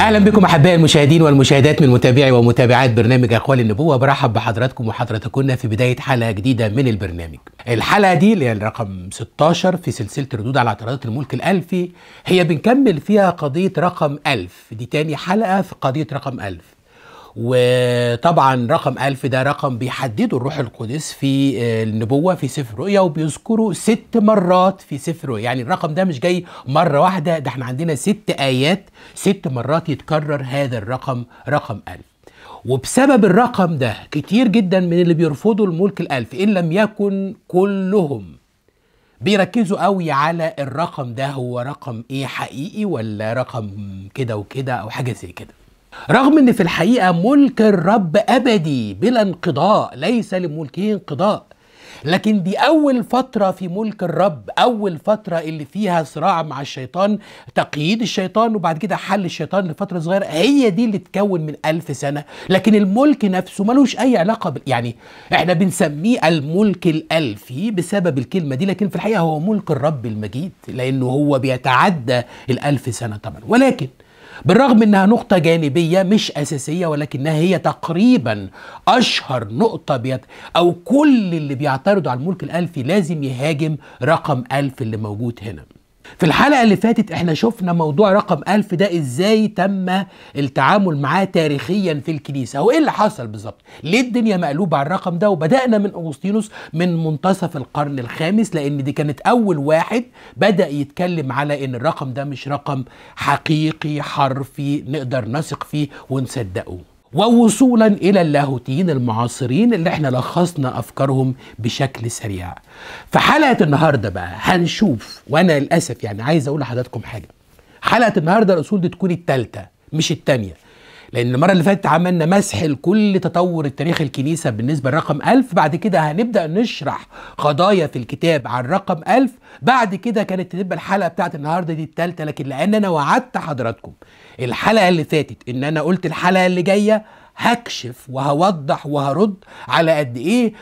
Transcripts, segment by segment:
اهلا بكم احبائي المشاهدين والمشاهدات من متابعي ومتابعات برنامج اقوال النبوه برحب بحضراتكم وحضراتكن في بدايه حلقه جديده من البرنامج. الحلقه دي اللي هي الرقم 16 في سلسله ردود على اعتراضات الملك الالفي هي بنكمل فيها قضيه رقم 1000 دي تاني حلقه في قضيه رقم 1000 وطبعا رقم ألف ده رقم بيحدده الروح القدس في آه، النبوة في سفر رؤيا وبيذكره ست مرات في سفر رؤيا يعني الرقم ده مش جاي مرة واحدة ده احنا عندنا ست آيات ست مرات يتكرر هذا الرقم رقم ألف وبسبب الرقم ده كتير جدا من اللي بيرفضوا الملك الألف إن لم يكن كلهم بيركزوا قوي على الرقم ده هو رقم ايه حقيقي ولا رقم كده وكده او حاجه زي كده رغم ان في الحقيقه ملك الرب ابدي بلا انقضاء ليس لملكه انقضاء لكن دي اول فتره في ملك الرب اول فتره اللي فيها صراع مع الشيطان تقييد الشيطان وبعد كده حل الشيطان لفتره صغيره هي دي اللي تكون من ألف سنه لكن الملك نفسه ملوش اي علاقه ب... يعني احنا بنسميه الملك الالفي بسبب الكلمه دي لكن في الحقيقه هو ملك الرب المجيد لانه هو بيتعدى الألف سنه طبعا ولكن بالرغم انها نقطه جانبيه مش اساسيه ولكنها هي تقريبا اشهر نقطه بيت او كل اللي بيعترضوا على الملك الالفي لازم يهاجم رقم الف اللي موجود هنا في الحلقة اللي فاتت احنا شفنا موضوع رقم ألف ده ازاي تم التعامل معاه تاريخيا في الكنيسة وايه اللي حصل بالظبط ليه الدنيا مقلوبة على الرقم ده وبدأنا من أغسطينوس من منتصف القرن الخامس لأن دي كانت أول واحد بدأ يتكلم على إن الرقم ده مش رقم حقيقي حرفي نقدر نثق فيه ونصدقه ووصولا الى اللاهوتيين المعاصرين اللي احنا لخصنا افكارهم بشكل سريع في حلقه النهارده بقى هنشوف وانا للاسف يعني عايز اقول لحضراتكم حاجه حلقه النهارده الاصول دي تكون الثالثه مش الثانيه لان المره اللي فاتت عملنا مسح لكل تطور التاريخ الكنيسه بالنسبه لرقم 1000 بعد كده هنبدا نشرح قضايا في الكتاب عن رقم 1000 بعد كده كانت تبقى الحلقه بتاعت النهارده دي الثالثه لكن لان انا وعدت حضراتكم الحلقه اللي فاتت ان انا قلت الحلقه اللي جايه هكشف وهوضح وهرد على قد ايه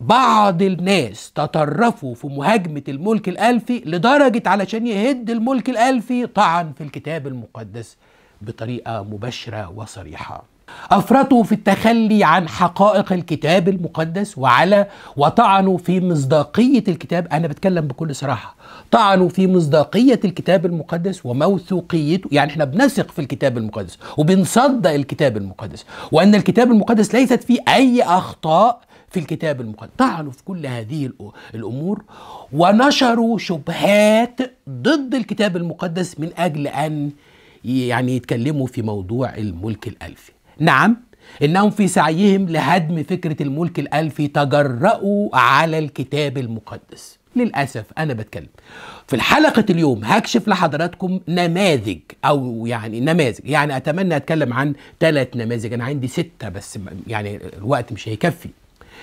بعض الناس تطرفوا في مهاجمة الملك الألفي لدرجة علشان يهد الملك الألفي طعن في الكتاب المقدس بطريقه مباشره وصريحه افرطوا في التخلي عن حقائق الكتاب المقدس وعلى وطعنوا في مصداقيه الكتاب انا بتكلم بكل صراحه طعنوا في مصداقيه الكتاب المقدس وموثوقيته يعني احنا بنثق في الكتاب المقدس وبنصدق الكتاب المقدس وان الكتاب المقدس ليست فيه اي اخطاء في الكتاب المقدس طعنوا في كل هذه الامور ونشروا شبهات ضد الكتاب المقدس من اجل ان يعني يتكلموا في موضوع الملك الألفي نعم إنهم في سعيهم لهدم فكرة الملك الألفي تجرأوا على الكتاب المقدس للأسف أنا بتكلم في الحلقة اليوم هكشف لحضراتكم نماذج أو يعني نماذج يعني أتمنى أتكلم عن ثلاث نماذج أنا عندي ستة بس يعني الوقت مش هيكفي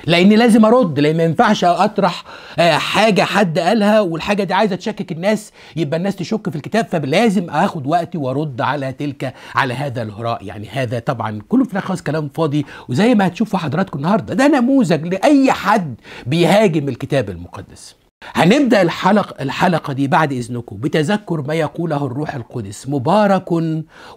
لان لازم ارد لان ما ينفعش اطرح آه، حاجه حد قالها والحاجه دي عايزه تشكك الناس يبقى الناس تشك في الكتاب فلازم اخد وقتي وارد على تلك على هذا الهراء يعني هذا طبعا كله في خلاص كلام فاضي وزي ما هتشوفوا حضراتكم النهارده ده نموذج لاي حد بيهاجم الكتاب المقدس هنبدا الحلقه الحلقه دي بعد اذنكم بتذكر ما يقوله الروح القدس مبارك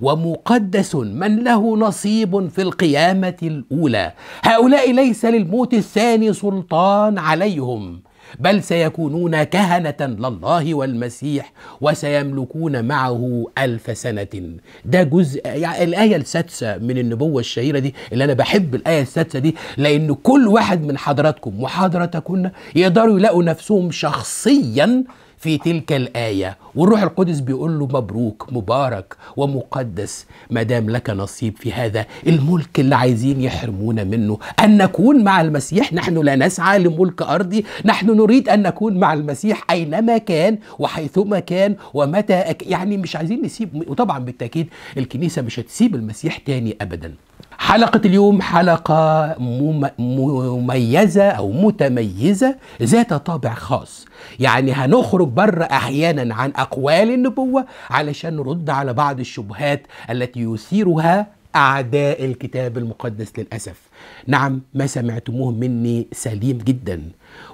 ومقدس من له نصيب في القيامه الاولى هؤلاء ليس للموت الثاني سلطان عليهم بل سيكونون كهنة لله والمسيح وسيملكون معه ألف سنة ده جزء يعني الآية السادسة من النبوة الشهيرة دي اللي أنا بحب الآية السادسة دي لأن كل واحد من حضراتكم وحضراتكن يقدروا يلاقوا نفسهم شخصيا في تلك الآية والروح القدس بيقول له مبروك مبارك ومقدس ما دام لك نصيب في هذا الملك اللي عايزين يحرمونا منه أن نكون مع المسيح نحن لا نسعى لملك أرضي نحن نريد أن نكون مع المسيح أينما كان وحيثما كان ومتى أك... يعني مش عايزين نسيب وطبعا بالتأكيد الكنيسة مش هتسيب المسيح تاني أبدا حلقة اليوم حلقة مميزة أو متميزة ذات طابع خاص يعني هنخرج بره أحيانا عن أقوال النبوة علشان نرد على بعض الشبهات التي يثيرها أعداء الكتاب المقدس للأسف نعم ما سمعتموه مني سليم جداً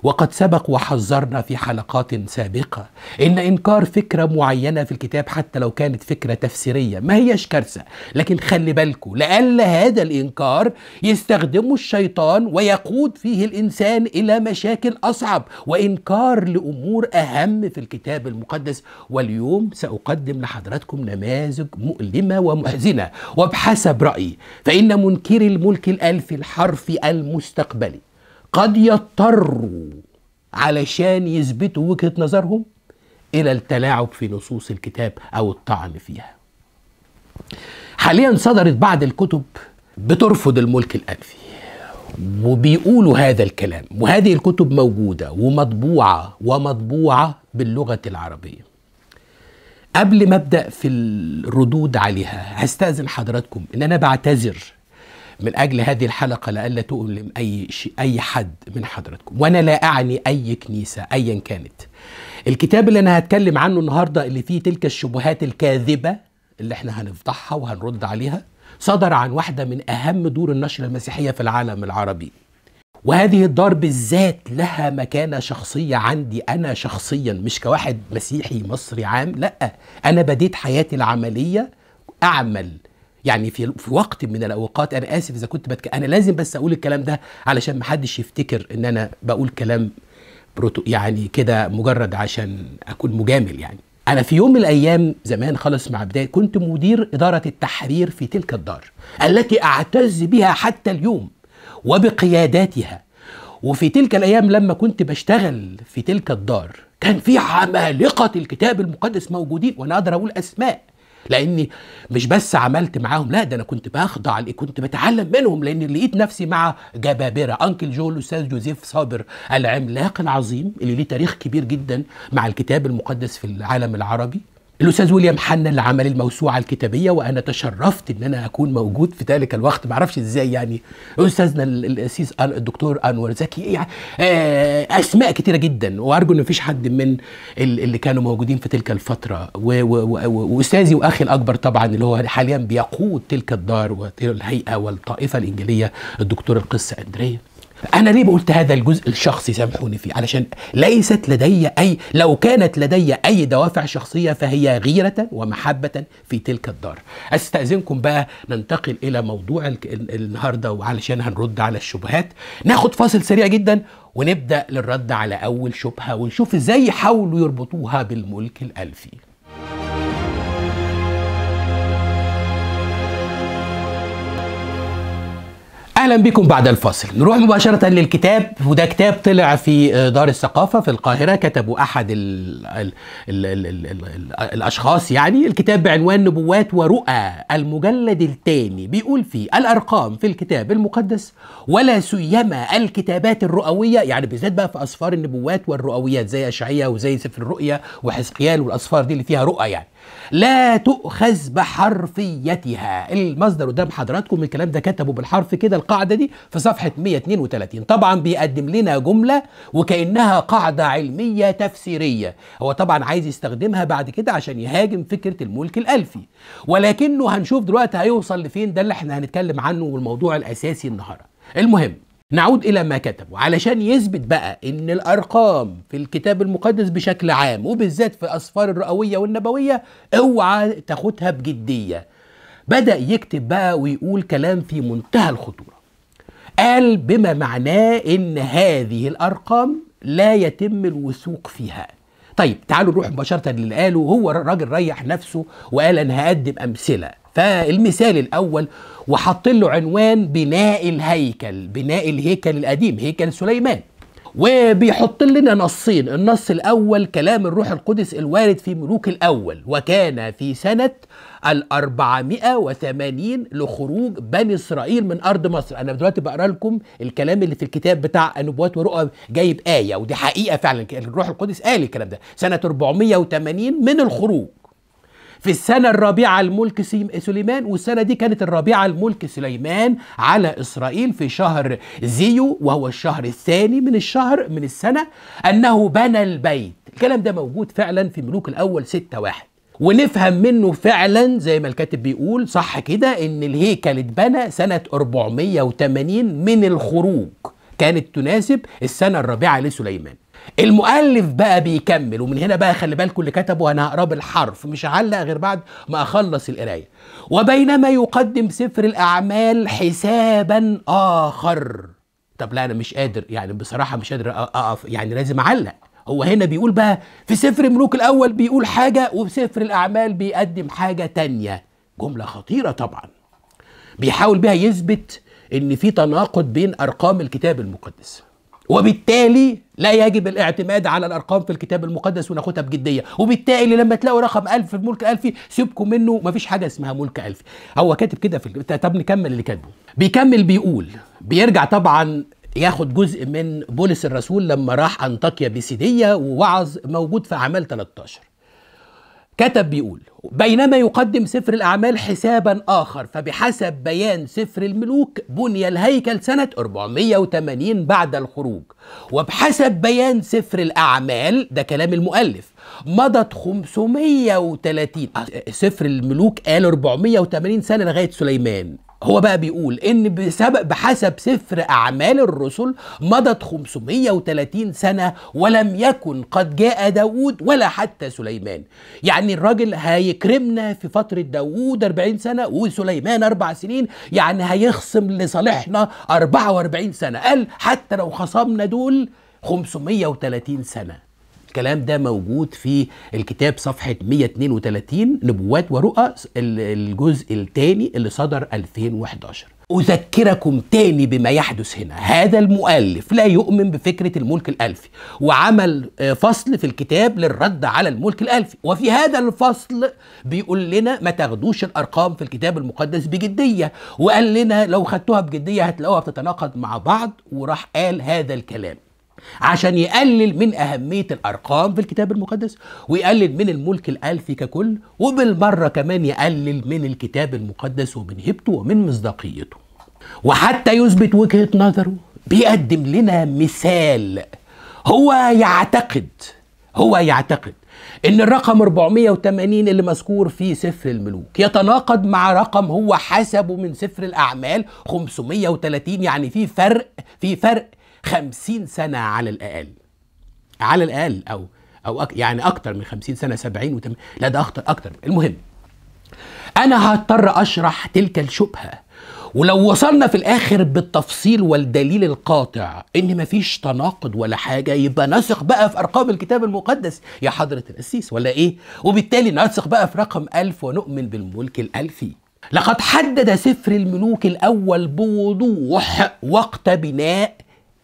وقد سبق وحذرنا في حلقات سابقة إن إنكار فكرة معينة في الكتاب حتى لو كانت فكرة تفسيرية ما هيش كارثة لكن خلي بالكم لأن هذا الإنكار يستخدمه الشيطان ويقود فيه الإنسان إلى مشاكل أصعب وإنكار لأمور أهم في الكتاب المقدس واليوم سأقدم لحضراتكم نماذج مؤلمة ومحزنة وبحسب رأيي فإن منكري الملك الألفي الحرفي المستقبلي قد يضطروا علشان يثبتوا وجهة نظرهم إلى التلاعب في نصوص الكتاب أو الطعن فيها حاليا صدرت بعض الكتب بترفض الملك الأنفي وبيقولوا هذا الكلام وهذه الكتب موجودة ومطبوعة ومطبوعة باللغة العربية قبل ما ابدا في الردود عليها هستاذن حضراتكم ان انا بعتذر من أجل هذه الحلقة لالا تؤلم أي شيء أي حد من حضراتكم وأنا لا أعني أي كنيسة أيا كانت الكتاب اللي أنا هتكلم عنه النهاردة اللي فيه تلك الشبهات الكاذبة اللي احنا هنفضحها وهنرد عليها صدر عن واحدة من أهم دور النشر المسيحية في العالم العربي وهذه الدار بالذات لها مكانة شخصية عندي أنا شخصيا مش كواحد مسيحي مصري عام لأ أنا بديت حياتي العملية أعمل يعني في في وقت من الاوقات انا اسف اذا كنت بتك... انا لازم بس اقول الكلام ده علشان محدش يفتكر ان انا بقول كلام بروتو يعني كده مجرد عشان اكون مجامل يعني انا في يوم من الايام زمان خالص مع بدايه كنت مدير اداره التحرير في تلك الدار التي اعتز بها حتى اليوم وبقياداتها وفي تلك الايام لما كنت بشتغل في تلك الدار كان في عمالقه الكتاب المقدس موجودين وانا اقدر اقول اسماء لاني مش بس عملت معاهم لا ده انا كنت بخضع كنت بتعلم منهم لاني لقيت نفسي مع جبابره انكل جو الاستاذ جوزيف صابر العملاق العظيم اللي ليه تاريخ كبير جدا مع الكتاب المقدس في العالم العربي الاستاذ ويليام حنن لعمل الموسوعه الكتابيه وانا تشرفت ان انا اكون موجود في ذلك الوقت ما اعرفش ازاي يعني استاذنا الاسيس الدكتور انور زكي إيه يعني آه، اسماء كتيره جدا وارجو ان مفيش حد من اللي كانوا موجودين في تلك الفتره واستاذي واخي الاكبر طبعا اللي هو حاليا بيقود تلك الدار والهيئه والطائفه الانجيليه الدكتور القس اندريه أنا ليه قلت هذا الجزء الشخصي سامحوني فيه علشان ليست لدي أي لو كانت لدي أي دوافع شخصية فهي غيرة ومحبة في تلك الدار أستأذنكم بقى ننتقل إلى موضوع النهاردة وعلشان هنرد على الشبهات ناخد فاصل سريع جدا ونبدأ للرد على أول شبهة ونشوف إزاي حاولوا يربطوها بالملك الألفي اهلا بكم بعد الفاصل نروح مباشره للكتاب وده كتاب طلع في دار الثقافه في القاهره كتبه احد الـ الـ الـ الـ الـ الـ الـ الاشخاص يعني الكتاب بعنوان نبوات ورؤى المجلد الثاني بيقول فيه الارقام في الكتاب المقدس ولا سيما الكتابات الرؤويه يعني بالذات بقى في اسفار النبوات والرؤويات زي اشعياء وزي سفر الرؤيا وحزقيال والاسفار دي اللي فيها رؤى يعني لا تؤخذ بحرفيتها المصدر قدام حضراتكم الكلام ده كتبه بالحرف كده القاعدة دي في صفحة 132 طبعا بيقدم لنا جملة وكأنها قاعدة علمية تفسيرية هو طبعا عايز يستخدمها بعد كده عشان يهاجم فكرة الملك الألفي ولكنه هنشوف دلوقتي هيوصل لفين ده اللي احنا هنتكلم عنه والموضوع الأساسي النهاردة المهم نعود الى ما كتبه علشان يثبت بقى ان الارقام في الكتاب المقدس بشكل عام وبالذات في اسفار الرؤوية والنبويه اوعى تاخدها بجديه بدا يكتب بقى ويقول كلام في منتهى الخطوره قال بما معناه ان هذه الارقام لا يتم الوثوق فيها طيب تعالوا نروح مباشره للي قاله هو الراجل ريح نفسه وقال انا هقدم امثله فالمثال الأول وحط له عنوان بناء الهيكل بناء الهيكل القديم هيكل سليمان وبيحط لنا نصين النص الأول كلام الروح القدس الوارد في ملوك الأول وكان في سنة الأربعمائة وثمانين لخروج بني إسرائيل من أرض مصر أنا دلوقتي بقرأ لكم الكلام اللي في الكتاب بتاع النبوات ورؤى جايب آية ودي حقيقة فعلا الروح القدس قال الكلام ده سنة 480 من الخروج في السنة الرابعة لملك سليمان والسنة دي كانت الرابعة لملك سليمان على إسرائيل في شهر زيو وهو الشهر الثاني من الشهر من السنة أنه بنى البيت الكلام ده موجود فعلا في ملوك الأول ستة واحد ونفهم منه فعلا زي ما الكاتب بيقول صح كده ان الهيكل اتبنى سنة 480 من الخروج كانت تناسب السنة الرابعة لسليمان المؤلف بقى بيكمل ومن هنا بقى خلي بالكم اللي كتبه انا هقراه بالحرف مش هعلق غير بعد ما اخلص القرايه وبينما يقدم سفر الاعمال حسابا اخر طب لا انا مش قادر يعني بصراحه مش قادر اقف يعني لازم اعلق هو هنا بيقول بقى في سفر ملوك الاول بيقول حاجه وفي سفر الاعمال بيقدم حاجه تانية جمله خطيره طبعا بيحاول بيها يثبت ان في تناقض بين ارقام الكتاب المقدس وبالتالي لا يجب الاعتماد على الارقام في الكتاب المقدس وناخدها بجديه وبالتالي لما تلاقوا رقم 1000 في الملك الفي سيبكم منه مفيش حاجه اسمها ملك الفي هو كاتب كده في طب نكمل اللي كاتبه بيكمل بيقول بيرجع طبعا ياخد جزء من بولس الرسول لما راح انطاكيا بسيديه ووعظ موجود في اعمال 13 كتب بيقول بينما يقدم سفر الأعمال حسابا آخر فبحسب بيان سفر الملوك بني الهيكل سنة 480 بعد الخروج وبحسب بيان سفر الأعمال ده كلام المؤلف مضت 530 آه، سفر الملوك قال 480 سنة لغاية سليمان هو بقى بيقول ان بسبب بحسب سفر اعمال الرسل مضت 530 سنه ولم يكن قد جاء داوود ولا حتى سليمان يعني الراجل هيكرمنا في فتره داوود 40 سنه وسليمان 4 سنين يعني هيخصم لصالحنا 44 سنه قال حتى لو خصمنا دول 530 سنه الكلام ده موجود في الكتاب صفحة 132 نبوات ورؤى الجزء الثاني اللي صدر 2011 أذكركم تاني بما يحدث هنا هذا المؤلف لا يؤمن بفكرة الملك الألفي وعمل آه، فصل في الكتاب للرد على الملك الألفي وفي هذا الفصل بيقول لنا ما تاخدوش الأرقام في الكتاب المقدس بجدية وقال لنا لو خدتوها بجدية هتلاقوها بتتناقض مع بعض وراح قال هذا الكلام عشان يقلل من أهمية الأرقام في الكتاب المقدس ويقلل من الملك الألفي ككل وبالمرة كمان يقلل من الكتاب المقدس ومن هيبته ومن مصداقيته وحتى يثبت وجهة نظره بيقدم لنا مثال هو يعتقد هو يعتقد ان الرقم 480 اللي مذكور في سفر الملوك يتناقض مع رقم هو حسبه من سفر الاعمال 530 يعني في فرق في فرق 50 سنة على الأقل على الأقل أو أو أك يعني أكتر من 50 سنة 70 وتم... لا ده أكتر أكتر المهم أنا هضطر أشرح تلك الشبهة ولو وصلنا في الآخر بالتفصيل والدليل القاطع إن مفيش تناقض ولا حاجة يبقى نثق بقى في أرقام الكتاب المقدس يا حضرة القسيس ولا إيه؟ وبالتالي نثق بقى في رقم ألف ونؤمن بالملك الألفي لقد حدد سفر الملوك الأول بوضوح وقت بناء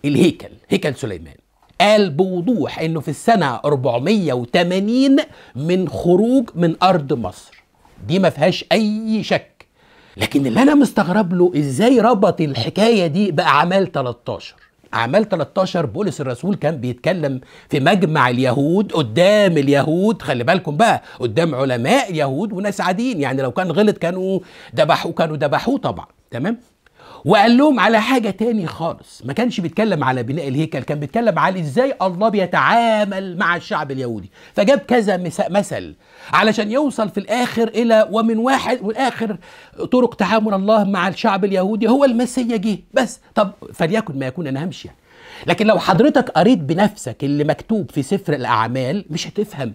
الهيكل هيكل سليمان قال بوضوح انه في السنة 480 من خروج من ارض مصر دي ما فيهاش اي شك لكن اللي انا مستغرب له ازاي ربط الحكاية دي باعمال 13 أعمال 13 بولس الرسول كان بيتكلم في مجمع اليهود قدام اليهود خلي بالكم بقى قدام علماء يهود وناس عاديين يعني لو كان غلط كانوا دبحوه كانوا دبحوه طبعا تمام وقال لهم على حاجة تاني خالص ما كانش بيتكلم على بناء الهيكل كان بيتكلم على ازاي الله بيتعامل مع الشعب اليهودي فجاب كذا مثل علشان يوصل في الاخر الى ومن واحد والاخر طرق تعامل الله مع الشعب اليهودي هو المسيا جه بس طب فليكن ما يكون انا همشي يعني. لكن لو حضرتك قريت بنفسك اللي مكتوب في سفر الاعمال مش هتفهم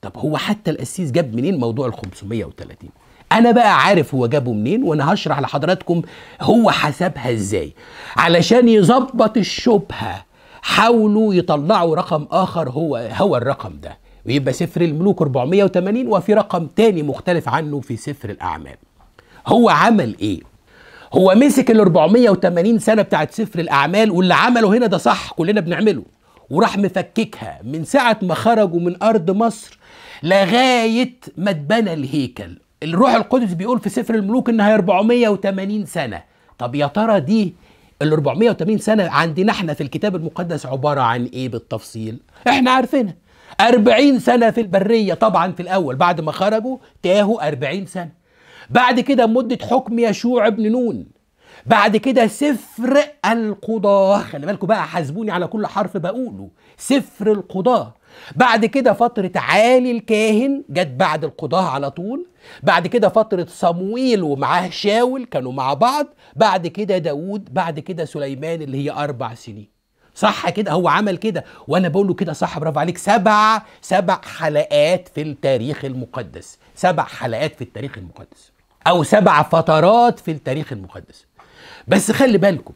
طب هو حتى القسيس جاب منين موضوع ال 530 انا بقى عارف هو جابه منين وانا هشرح لحضراتكم هو حسبها ازاي علشان يظبط الشبهه حاولوا يطلعوا رقم اخر هو هو الرقم ده ويبقى سفر الملوك 480 وفي رقم تاني مختلف عنه في سفر الاعمال هو عمل ايه هو مسك ال 480 سنه بتاعت سفر الاعمال واللي عمله هنا ده صح كلنا بنعمله وراح مفككها من ساعه ما خرجوا من ارض مصر لغايه ما اتبنى الهيكل الروح القدس بيقول في سفر الملوك انها 480 سنه طب يا ترى دي ال 480 سنه عندنا احنا في الكتاب المقدس عباره عن ايه بالتفصيل احنا عارفينها 40 سنه في البريه طبعا في الاول بعد ما خرجوا تاهوا 40 سنه بعد كده مده حكم يشوع ابن نون بعد كده سفر القضاه خلي بالكم بقى حاسبوني على كل حرف بقوله سفر القضاه بعد كده فترة عالي الكاهن جت بعد القضاة على طول بعد كده فترة صمويل ومعاه شاول كانوا مع بعض بعد كده داود بعد كده سليمان اللي هي أربع سنين صح كده هو عمل كده وانا بقول له كده صح برافو عليك سبع سبع حلقات في التاريخ المقدس سبع حلقات في التاريخ المقدس او سبع فترات في التاريخ المقدس بس خلي بالكم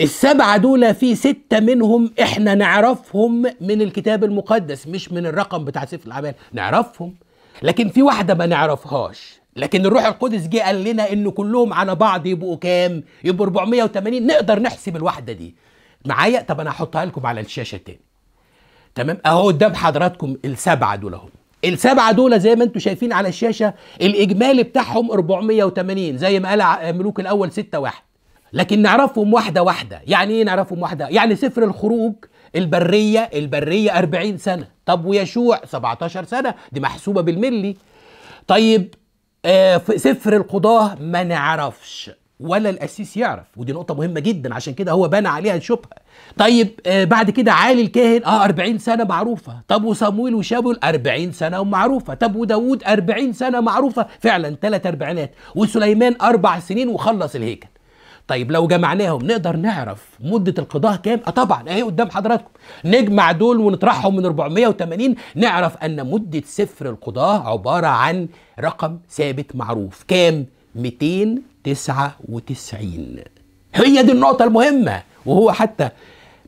السبعة دول في ستة منهم احنا نعرفهم من الكتاب المقدس مش من الرقم بتاع سيف العمال نعرفهم لكن في واحدة ما نعرفهاش لكن الروح القدس جه قال لنا ان كلهم على بعض يبقوا كام يبقوا 480 نقدر نحسب الواحدة دي معايا طب انا هحطها لكم على الشاشة تاني تمام اهو قدام حضراتكم السبعة دول اهو السبعة دول زي ما انتم شايفين على الشاشة الإجمالي بتاعهم 480 زي ما قال ملوك الأول 6 واحد لكن نعرفهم واحدة واحدة يعني ايه نعرفهم واحدة يعني سفر الخروج البرية البرية 40 سنة طب ويشوع 17 سنة دي محسوبة بالملي طيب آه في سفر القضاة ما نعرفش ولا الأسيس يعرف ودي نقطة مهمة جدا عشان كده هو بنى عليها الشبهة طيب آه بعد كده عالي الكاهن اه 40 سنة معروفة طب وصمويل وشابل 40 سنة معروفة طب وداوود 40 سنة معروفة فعلا ثلاث أربعينات وسليمان أربع سنين وخلص الهيكل طيب لو جمعناهم نقدر نعرف مده القضاء كام اه طبعا اهي قدام حضراتكم نجمع دول ونطرحهم من 480 نعرف ان مده سفر القضاء عباره عن رقم ثابت معروف كام 299 هي دي النقطه المهمه وهو حتى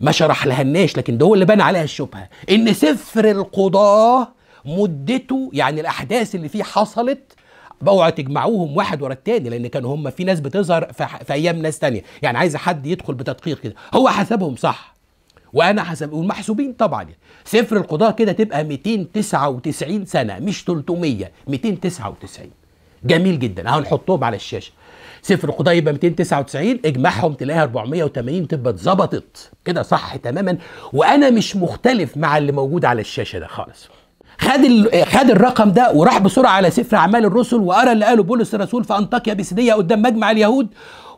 ما شرح لهناش لكن ده هو اللي بنى عليها الشبهه ان سفر القضاه مدته يعني الاحداث اللي فيه حصلت بقوا تجمعوهم واحد ورا الثاني لان كانوا هم في ناس بتظهر في, ايام ناس ثانيه يعني عايز حد يدخل بتدقيق كده هو حسبهم صح وانا حسب والمحسوبين طبعا سفر القضاء كده تبقى 299 سنه مش 300 299 جميل جدا هنحطهم على الشاشه سفر القضاء يبقى 299 اجمعهم تلاقيها 480 تبقى اتظبطت كده صح تماما وانا مش مختلف مع اللي موجود على الشاشه ده خالص خد خد الرقم ده وراح بسرعه على سفر اعمال الرسل وقرا اللي قاله بولس الرسول في انطاكيا بيسيديه قدام مجمع اليهود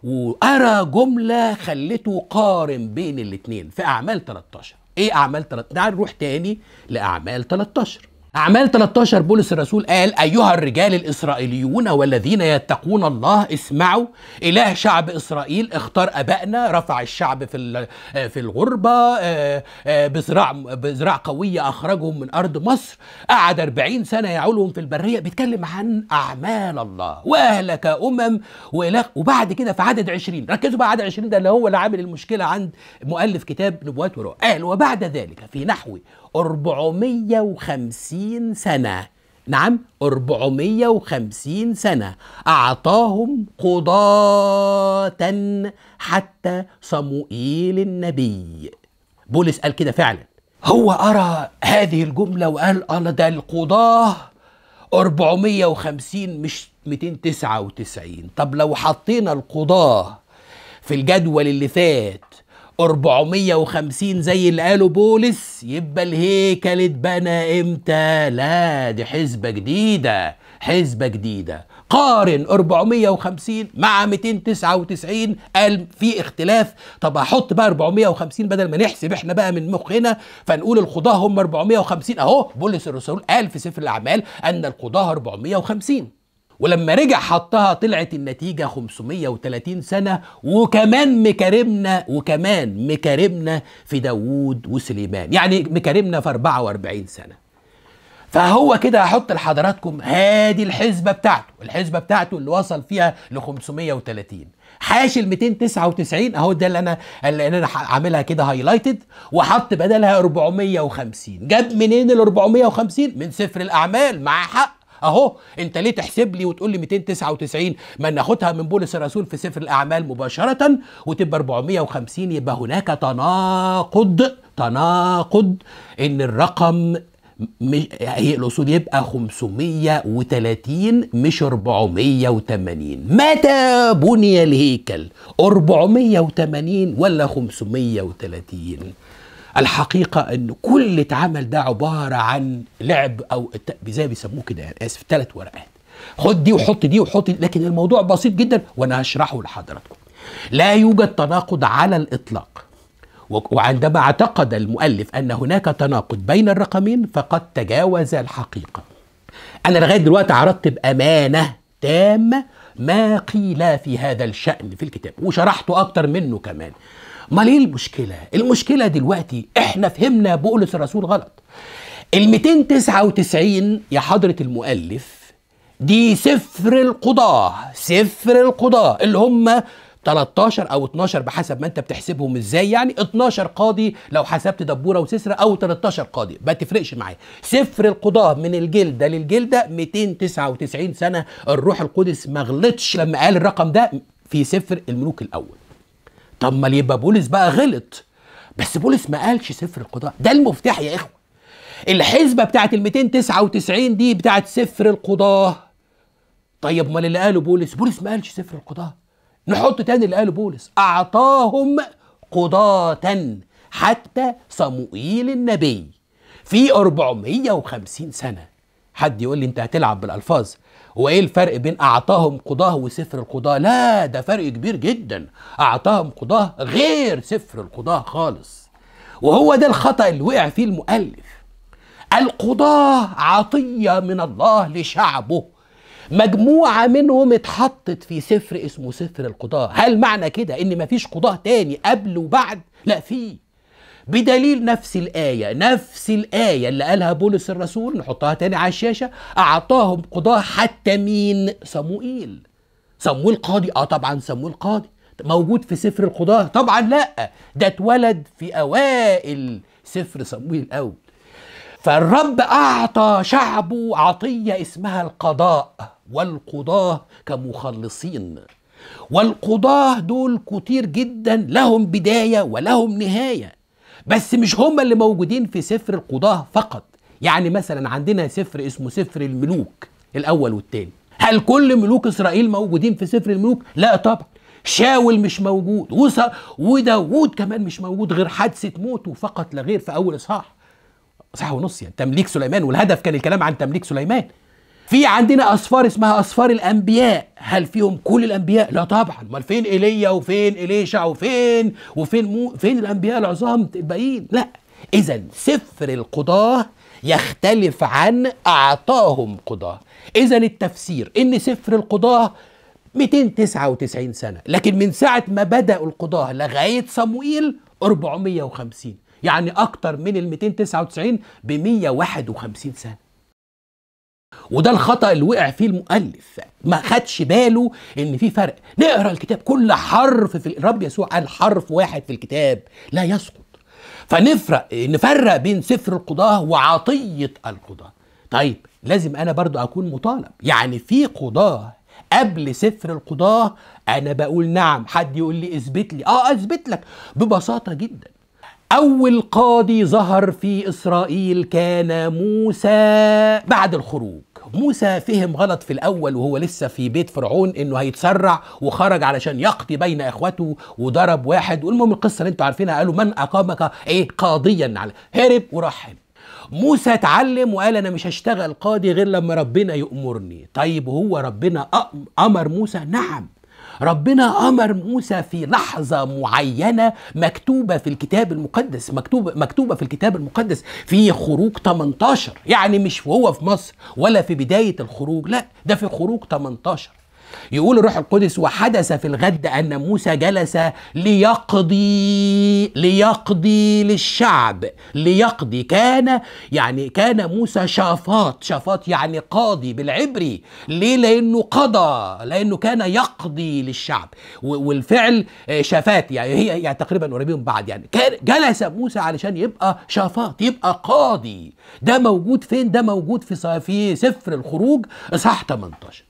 وقرا جمله خلته قارن بين الاثنين في اعمال 13 ايه اعمال 13 تعال نروح تاني لاعمال 13 أعمال 13 بولس الرسول قال أيها الرجال الإسرائيليون والذين يتقون الله اسمعوا إله شعب إسرائيل اختار أبائنا رفع الشعب في في الغربة آه، آه، بزراع بزراع قوية أخرجهم من أرض مصر قعد 40 سنة يعولهم في البرية بيتكلم عن أعمال الله وأهلك أمم وإله وبعد كده في عدد 20 ركزوا بقى عدد 20 ده اللي هو اللي عامل المشكلة عند مؤلف كتاب نبوات ورؤى قال وبعد ذلك في نحو 450 سنة نعم 450 سنة أعطاهم قضاة حتى صموئيل النبي بولس قال كده فعلا هو أرى هذه الجملة وقال أنا ده القضاة 450 مش 299 طب لو حطينا القضاة في الجدول اللي فات 450 زي اللي قالوا بولس يبقى الهيكل اتبنى امتى؟ لا دي حسبة جديدة حسبة جديدة قارن 450 مع 299 قال في اختلاف طب احط بقى 450 بدل ما نحسب احنا بقى من مخنا فنقول القضاة هم 450 اهو بولس الرسول قال في سفر الاعمال ان القضاة 450 ولما رجع حطها طلعت النتيجة 530 سنة وكمان مكارمنا وكمان مكارمنا في داوود وسليمان يعني مكارمنا في 44 سنة فهو كده هحط لحضراتكم هادي الحسبة بتاعته الحسبة بتاعته اللي وصل فيها ل 530 حاش ال 299 اهو ده اللي انا اللي انا عاملها كده هايلايتد وحط بدلها 450 جاب منين ال 450 من سفر الاعمال مع حق اهو انت ليه تحسب لي وتقول لي 299 ما ناخدها من بولس الرسول في سفر الاعمال مباشره وتبقى 450 يبقى هناك تناقض تناقض ان الرقم مش هي الاصول يبقى 530 مش 480 متى بني الهيكل 480 ولا 530 الحقيقة أن كل اتعمل ده عبارة عن لعب أو زي ما بيسموه كده يعني آسف ثلاث ورقات خد دي وحط دي وحط دي لكن الموضوع بسيط جدا وأنا هشرحه لحضراتكم لا يوجد تناقض على الإطلاق وعندما اعتقد المؤلف أن هناك تناقض بين الرقمين فقد تجاوز الحقيقة أنا لغاية دلوقتي عرضت بأمانة تامة ما قيل في هذا الشأن في الكتاب وشرحته أكتر منه كمان امال ايه المشكله المشكله دلوقتي احنا فهمنا بولس الرسول غلط ال 299 يا حضره المؤلف دي سفر القضاه سفر القضاه اللي هم 13 او 12 بحسب ما انت بتحسبهم ازاي يعني 12 قاضي لو حسبت دبوره وسسره او 13 قاضي ما تفرقش معايا سفر القضاه من الجلده للجلده 299 سنه الروح القدس ما غلطش لما قال الرقم ده في سفر الملوك الاول طب ما يبقى بولس بقى غلط بس بولس ما قالش سفر القضاء ده المفتاح يا اخوه الحسبه بتاعه ال 299 دي بتاعه سفر القضاه طيب ما اللي قاله بولس بولس ما قالش سفر القضاه نحط تاني اللي قاله بولس اعطاهم قضاة حتى صموئيل النبي في 450 سنه حد يقول لي انت هتلعب بالالفاظ وايه الفرق بين اعطاهم قضاه وسفر القضاه لا ده فرق كبير جدا اعطاهم قضاه غير سفر القضاه خالص وهو ده الخطا اللي وقع فيه المؤلف القضاه عطيه من الله لشعبه مجموعة منهم اتحطت في سفر اسمه سفر القضاة هل معنى كده ان مفيش قضاة تاني قبل وبعد لا فيه بدليل نفس الآية نفس الآية اللي قالها بولس الرسول نحطها تاني على الشاشة أعطاهم قضاة حتى مين صموئيل صموئيل قاضي آه طبعا صموئيل قاضي موجود في سفر القضاة طبعا لا ده اتولد في أوائل سفر صموئيل الأول فالرب أعطى شعبه عطية اسمها القضاء والقضاة كمخلصين والقضاة دول كتير جدا لهم بداية ولهم نهاية بس مش هم اللي موجودين في سفر القضاه فقط يعني مثلا عندنا سفر اسمه سفر الملوك الاول والثاني هل كل ملوك اسرائيل موجودين في سفر الملوك لا طبعا شاول مش موجود وسا وداوود كمان مش موجود غير حادثه موته فقط لا غير في اول اصحاح اصحاح ونص يعني تمليك سليمان والهدف كان الكلام عن تمليك سليمان في عندنا أصفار اسمها أصفار الأنبياء هل فيهم كل الأنبياء؟ لا طبعا امال فين ايليا وفين إليشع وفين وفين مو فين الأنبياء العظام الباقيين؟ لا إذا سفر القضاة يختلف عن أعطاهم قضاة إذا التفسير إن سفر القضاة 299 سنة لكن من ساعة ما بدأوا القضاة لغاية صموئيل 450 يعني أكتر من ال 299 ب 151 سنة وده الخطا اللي وقع فيه المؤلف ما خدش باله ان في فرق نقرا الكتاب كل حرف في الرب يسوع قال حرف واحد في الكتاب لا يسقط فنفرق نفرق بين سفر القضاه وعطيه القضاه طيب لازم انا برضو اكون مطالب يعني في قضاه قبل سفر القضاه انا بقول نعم حد يقول لي اثبت لي اه اثبت لك ببساطه جدا أول قاضي ظهر في إسرائيل كان موسى بعد الخروج موسى فهم غلط في الأول وهو لسه في بيت فرعون إنه هيتسرع وخرج علشان يقضي بين إخوته وضرب واحد والمهم القصة اللي أنتوا عارفينها قالوا من أقامك إيه قاضيا على هرب وراح هنا موسى اتعلم وقال انا مش هشتغل قاضي غير لما ربنا يأمرني طيب هو ربنا امر موسى نعم ربنا امر موسى في لحظه معينه مكتوبه في الكتاب المقدس مكتوبه مكتوبه في الكتاب المقدس في خروج 18 يعني مش هو في مصر ولا في بدايه الخروج لا ده في خروج 18 يقول الروح القدس وحدث في الغد أن موسى جلس ليقضي ليقضي للشعب ليقضي كان يعني كان موسى شافاط شافاط يعني قاضي بالعبري ليه لأنه قضى لأنه كان يقضي للشعب والفعل آه، شافات يعني هي يعني تقريبا قريبين من بعض يعني كان جلس موسى علشان يبقى شافاط يبقى قاضي ده موجود فين ده موجود في في سفر الخروج اصحاح 18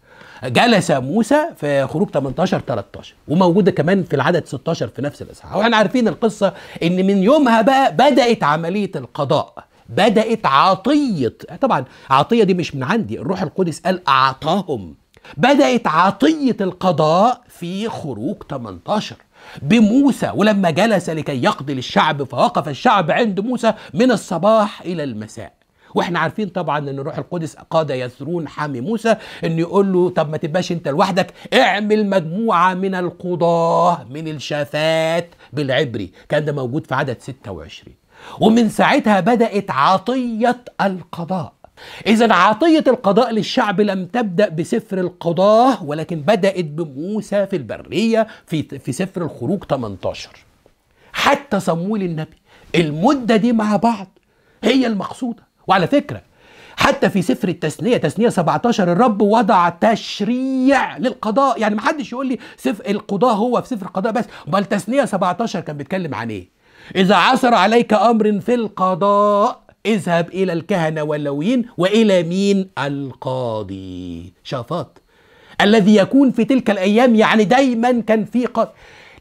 جلس موسى في خروج 18 13 وموجوده كمان في العدد 16 في نفس الاصحاح واحنا عارفين القصه ان من يومها بقى بدات عمليه القضاء بدات عطيه طبعا عطيه دي مش من عندي الروح القدس قال اعطاهم بدات عطيه القضاء في خروج 18 بموسى ولما جلس لكي يقضي للشعب فوقف الشعب عند موسى من الصباح الى المساء واحنا عارفين طبعا ان روح القدس قاد يسرون حامي موسى انه يقول له طب ما تبقاش انت لوحدك اعمل مجموعه من القضاه من الشافات بالعبري كان ده موجود في عدد 26 ومن ساعتها بدات عطيه القضاء إذا عطية القضاء للشعب لم تبدأ بسفر القضاء ولكن بدأت بموسى في البرية في في سفر الخروج 18 حتى صمويل النبي المدة دي مع بعض هي المقصودة وعلى فكرة حتى في سفر التثنية تثنية 17 الرب وضع تشريع للقضاء يعني محدش يقول لي سفر القضاء هو في سفر القضاء بس بل تثنية 17 كان بيتكلم عن ايه إذا عثر عليك أمر في القضاء اذهب إلى الكهنة واللوين وإلى مين القاضي شافات الذي يكون في تلك الأيام يعني دايما كان في قاضي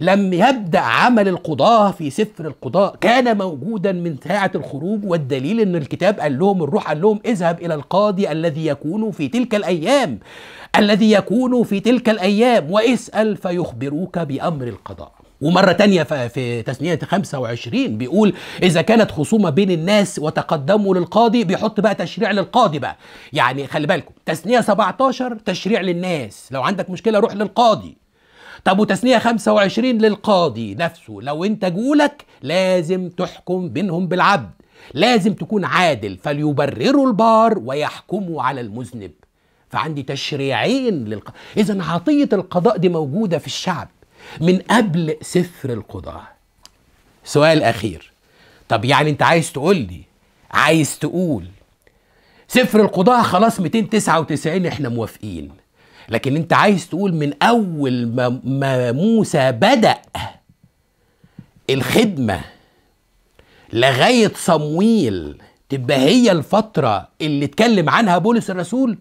لم يبدأ عمل القضاة في سفر القضاء كان موجودا من ساعة الخروج والدليل أن الكتاب قال لهم الروح قال لهم اذهب إلى القاضي الذي يكون في تلك الأيام الذي يكون في تلك الأيام واسأل فيخبروك بأمر القضاء ومرة تانية في تثنية 25 بيقول إذا كانت خصومة بين الناس وتقدموا للقاضي بيحط بقى تشريع للقاضي بقى يعني خلي بالكم تثنية 17 تشريع للناس لو عندك مشكلة روح للقاضي طب وتسنية 25 للقاضي نفسه لو انت جولك لازم تحكم بينهم بالعبد لازم تكون عادل فليبرروا البار ويحكموا على المذنب فعندي تشريعين للق... إذا عطية القضاء دي موجودة في الشعب من قبل سفر القضاء سؤال أخير طب يعني أنت عايز تقول لي عايز تقول سفر القضاء خلاص 299 احنا موافقين لكن انت عايز تقول من اول ما موسى بدأ الخدمة لغاية صمويل تبقى هي الفترة اللي اتكلم عنها بولس الرسول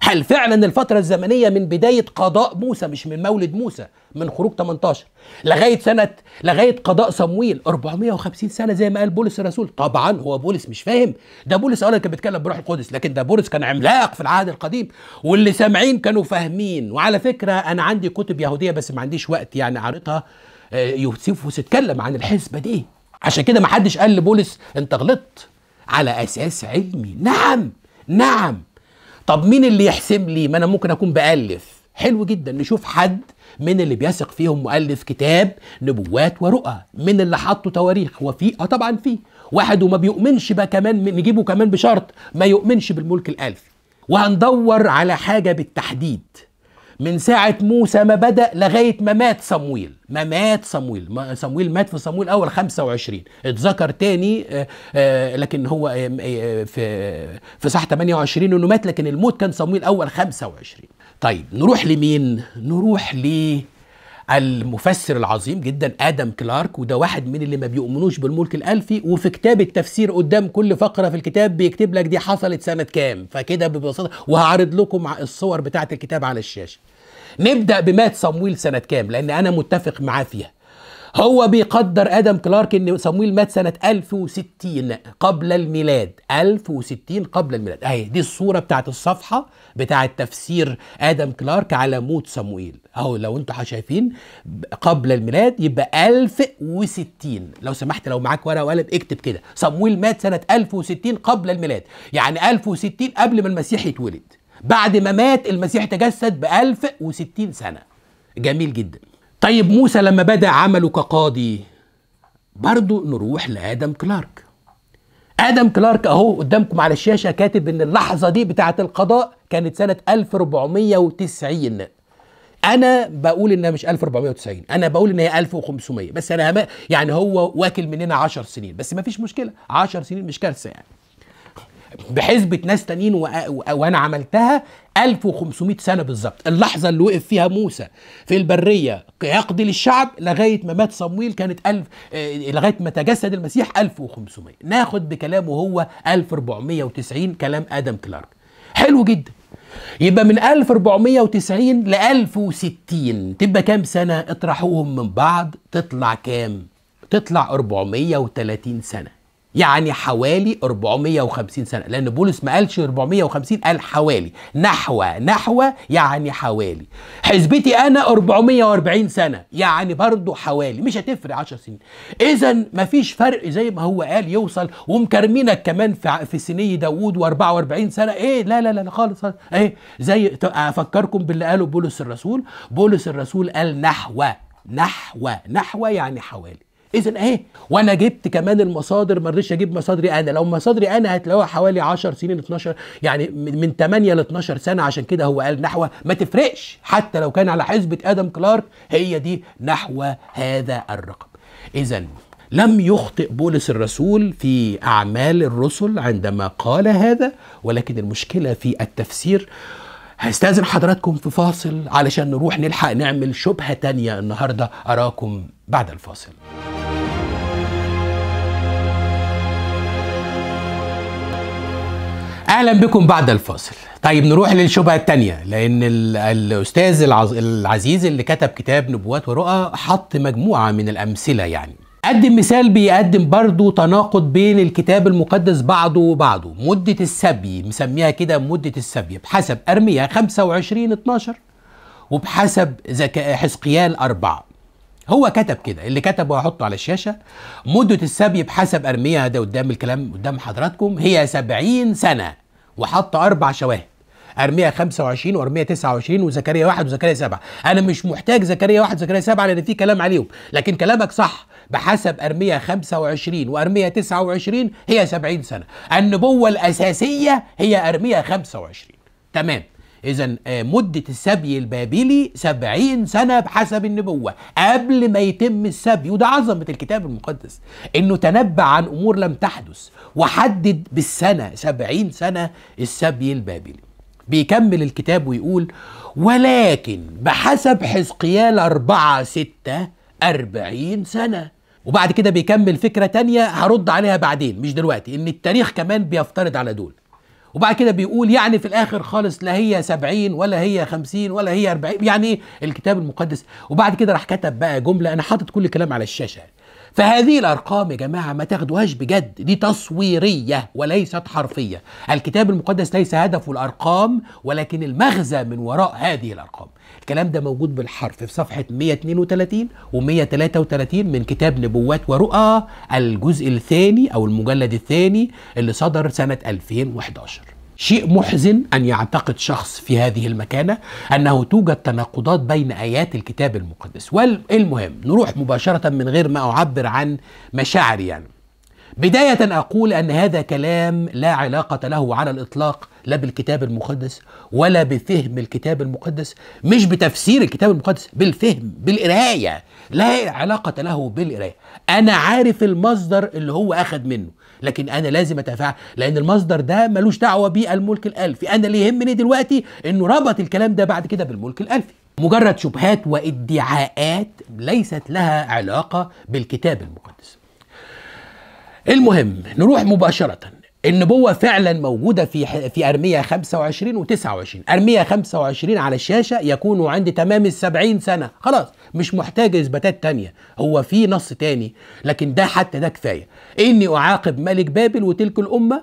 هل فعلا الفترة الزمنية من بداية قضاء موسى مش من مولد موسى من خروج 18 لغاية سنة لغاية قضاء صمويل 450 سنة زي ما قال بولس الرسول طبعا هو بولس مش فاهم ده بولس أولا آه، كان بيتكلم بروح القدس لكن ده بولس كان عملاق في العهد القديم واللي سامعين كانوا فاهمين وعلى فكرة أنا عندي كتب يهودية بس ما عنديش وقت يعني عارضها آه، يوسفوس اتكلم عن الحسبة دي عشان كده ما حدش قال لبولس انت غلطت على أساس علمي نعم نعم طب مين اللي يحسب لي ما انا ممكن اكون بالف حلو جدا نشوف حد من اللي بيثق فيهم مؤلف كتاب نبوات ورؤى من اللي حطوا تواريخ هو في اه طبعا في واحد وما بيؤمنش بقى كمان نجيبه كمان بشرط ما يؤمنش بالملك الالفي وهندور على حاجه بالتحديد من ساعة موسى ما بدأ لغاية ما مات صمويل ما مات صمويل ما صمويل مات في صمويل أول 25 اتذكر تاني آه، آه، لكن هو آه، في في صح 28 إنه مات لكن الموت كان صمويل أول 25 طيب نروح لمين؟ نروح ل المفسر العظيم جدا ادم كلارك وده واحد من اللي ما بيؤمنوش بالملك الالفي وفي كتاب التفسير قدام كل فقره في الكتاب بيكتب لك دي حصلت سنه كام فكده ببساطه وهعرض لكم الصور بتاعه الكتاب على الشاشه نبدا بمات صمويل سنه كام لان انا متفق معاه فيها هو بيقدر ادم كلارك ان صمويل مات سنه 1060 قبل الميلاد 1060 قبل الميلاد اهي دي الصوره بتاعت الصفحه بتاعت تفسير ادم كلارك على موت صمويل اهو لو انتوا شايفين قبل الميلاد يبقى 1060 لو سمحت لو معاك ورقه وقلم اكتب كده صمويل مات سنه 1060 قبل الميلاد يعني 1060 قبل ما المسيح يتولد بعد ما مات المسيح تجسد ب 1060 سنة جميل جدا طيب موسى لما بدأ عمله كقاضي برضو نروح لآدم كلارك آدم كلارك أهو قدامكم على الشاشة كاتب إن اللحظة دي بتاعة القضاء كانت سنة 1490 أنا بقول إنها مش 1490 أنا بقول إن هي 1500 بس أنا يعني هو واكل مننا 10 سنين بس مفيش مشكلة 10 سنين مش كارثة يعني بحسبه ناس تانيين وانا عملتها 1500 سنه بالظبط اللحظه اللي وقف فيها موسى في البريه يقضي للشعب لغايه ما مات صمويل كانت 1000 آه، لغايه ما تجسد المسيح 1500 ناخد بكلامه هو 1490 كلام ادم كلارك حلو جدا يبقى من 1490 ل 1060 تبقى كام سنه اطرحوهم من بعض تطلع كام تطلع 430 سنه يعني حوالي 450 سنة لأن بولس ما قالش 450 قال حوالي نحو نحو يعني حوالي حسبتي أنا 440 سنة يعني برضو حوالي مش هتفرق 10 سنين إذا مفيش فرق زي ما هو قال يوصل ومكرمينك كمان في, في سني داوود و44 سنة إيه لا لا لا خالص إيه زي أفكركم باللي قاله بولس الرسول بولس الرسول قال نحو نحو نحو يعني حوالي اذا اهي وانا جبت كمان المصادر ما رضيتش اجيب مصادري انا لو مصادري انا هتلاقوها حوالي 10 سنين 12 يعني من 8 ل 12 سنه عشان كده هو قال نحو ما تفرقش حتى لو كان على حسبه ادم كلارك هي دي نحو هذا الرقم اذا لم يخطئ بولس الرسول في اعمال الرسل عندما قال هذا ولكن المشكله في التفسير هستاذن حضراتكم في فاصل علشان نروح نلحق نعمل شبهه تانية النهارده اراكم بعد الفاصل اهلا بكم بعد الفاصل طيب نروح للشبهه الثانيه لان الاستاذ العز... العزيز اللي كتب كتاب نبوات ورؤى حط مجموعه من الامثله يعني قدم مثال بيقدم برضه تناقض بين الكتاب المقدس بعضه وبعضه مدة السبي مسميها كده مدة السبي بحسب أرميا 25 12 وبحسب حزقيال 4 هو كتب كده اللي كتبه هحطه على الشاشه مده السبي بحسب ارميا ده قدام الكلام قدام حضراتكم هي 70 سنه وحط اربع شواهد ارميا 25 وارميا 29 وزكريا 1 وزكريا 7 انا مش محتاج زكريا 1 وزكريا 7 لان في كلام عليهم لكن كلامك صح بحسب ارميا 25 وارميا 29 هي 70 سنه النبوه الاساسيه هي ارميا 25 تمام إذا آه، مدة السبي البابلي سبعين سنة بحسب النبوة قبل ما يتم السبي وده عظمة الكتاب المقدس إنه تنبأ عن أمور لم تحدث وحدد بالسنة سبعين سنة السبي البابلي بيكمل الكتاب ويقول ولكن بحسب حزقيال أربعة ستة أربعين سنة وبعد كده بيكمل فكرة تانية هرد عليها بعدين مش دلوقتي إن التاريخ كمان بيفترض على دول وبعد كده بيقول يعني في الاخر خالص لا هي 70 ولا هي 50 ولا هي 40 يعني ايه الكتاب المقدس وبعد كده راح كتب بقى جمله انا حاطط كل الكلام على الشاشه فهذه الارقام يا جماعه ما تاخدوهاش بجد دي تصويريه وليست حرفيه الكتاب المقدس ليس هدفه الارقام ولكن المغزى من وراء هذه الارقام الكلام ده موجود بالحرف في صفحة 132 و133 من كتاب نبوات ورؤى الجزء الثاني أو المجلد الثاني اللي صدر سنة 2011 شيء محزن أن يعتقد شخص في هذه المكانة أنه توجد تناقضات بين آيات الكتاب المقدس والمهم نروح مباشرة من غير ما أعبر عن مشاعري يعني بداية أقول أن هذا كلام لا علاقة له على الإطلاق لا بالكتاب المقدس ولا بفهم الكتاب المقدس مش بتفسير الكتاب المقدس بالفهم بالقرايه لا علاقه له بالقرايه انا عارف المصدر اللي هو اخذ منه لكن انا لازم اتفاعل لان المصدر ده ملوش دعوه بالملك الالفي انا اللي يهمني دلوقتي انه ربط الكلام ده بعد كده بالملك الالفي مجرد شبهات وادعاءات ليست لها علاقه بالكتاب المقدس المهم نروح مباشره النبوة فعلا موجودة في في أرمية 25 و 29 أرمية 25 على الشاشة يكون عند تمام السبعين سنة خلاص مش محتاج إثباتات تانية هو في نص تاني لكن ده حتى ده كفاية إني أعاقب ملك بابل وتلك الأمة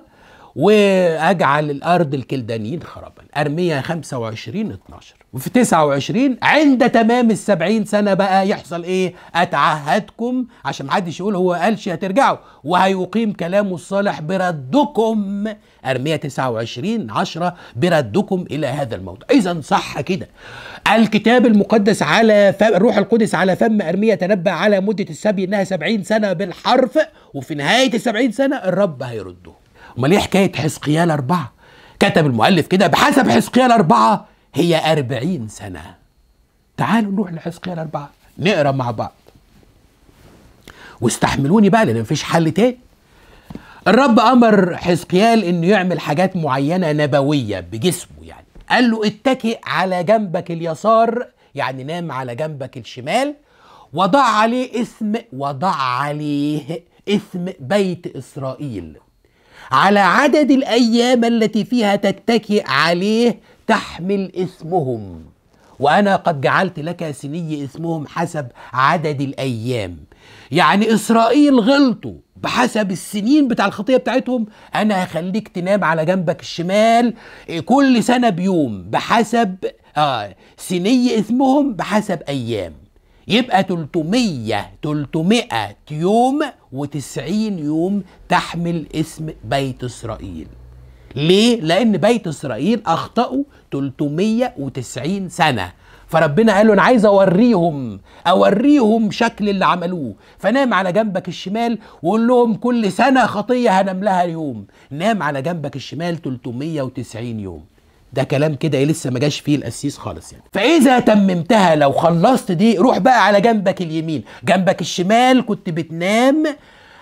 واجعل الارض الكلدانيين خرابا ارميا 25 12 وفي 29 عند تمام ال 70 سنه بقى يحصل ايه اتعهدكم عشان محدش يقول هو قالش هترجعوا وهيقيم كلامه الصالح بردكم ارميا 29 10 بردكم الى هذا الموضوع اذا صح كده الكتاب المقدس على فم الروح القدس على فم ارميا تنبأ على مده السبي انها 70 سنه بالحرف وفي نهايه ال 70 سنه الرب هيردهم امال ايه حكايه حزقيال اربعه كتب المؤلف كده بحسب حزقيال اربعه هي أربعين سنه تعالوا نروح لحزقيال اربعه نقرا مع بعض واستحملوني بقى لان مفيش حل تاني الرب امر حزقيال انه يعمل حاجات معينه نبويه بجسمه يعني قال له اتكئ على جنبك اليسار يعني نام على جنبك الشمال وضع عليه اسم وضع عليه اسم بيت اسرائيل على عدد الأيام التي فيها تتكئ عليه تحمل اسمهم وأنا قد جعلت لك سني اسمهم حسب عدد الأيام يعني إسرائيل غلطوا بحسب السنين بتاع الخطية بتاعتهم أنا هخليك تنام على جنبك الشمال كل سنة بيوم بحسب آه سني اسمهم بحسب أيام يبقى 300 300 يوم و90 يوم تحمل اسم بيت اسرائيل ليه؟ لأن بيت إسرائيل أخطأوا 390 سنة فربنا قال له أنا عايز أوريهم أوريهم شكل اللي عملوه فنام على جنبك الشمال وقول لهم كل سنة خطية هنملها يوم نام على جنبك الشمال 390 يوم ده كلام كده إيه، لسه ما جاش فيه القسيس خالص يعني فاذا تممتها لو خلصت دي روح بقى على جنبك اليمين جنبك الشمال كنت بتنام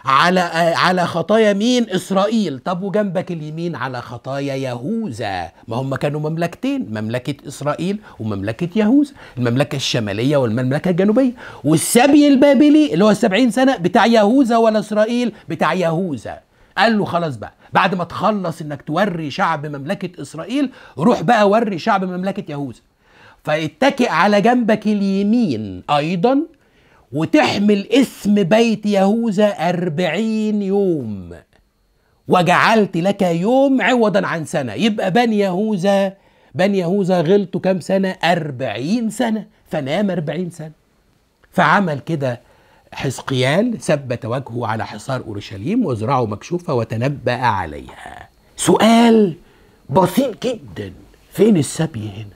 على على خطايا مين اسرائيل طب وجنبك اليمين على خطايا يهوذا ما هم كانوا مملكتين مملكه اسرائيل ومملكه يهوذا المملكه الشماليه والمملكه الجنوبيه والسبي البابلي اللي هو 70 سنه بتاع يهوذا ولا اسرائيل بتاع يهوذا قال له خلاص بقى بعد ما تخلص انك توري شعب مملكه اسرائيل روح بقى وري شعب مملكه يهوذا فيتكئ على جنبك اليمين ايضا وتحمل اسم بيت يهوذا أربعين يوم وجعلت لك يوم عوضا عن سنة يبقى بني يهوذا بني يهوذا غلطوا كام سنة أربعين سنة فنام أربعين سنة فعمل كده حزقيال ثبت وجهه على حصار اورشليم وذراعه مكشوفه وتنبأ عليها. سؤال بسيط جدا فين السبي هنا؟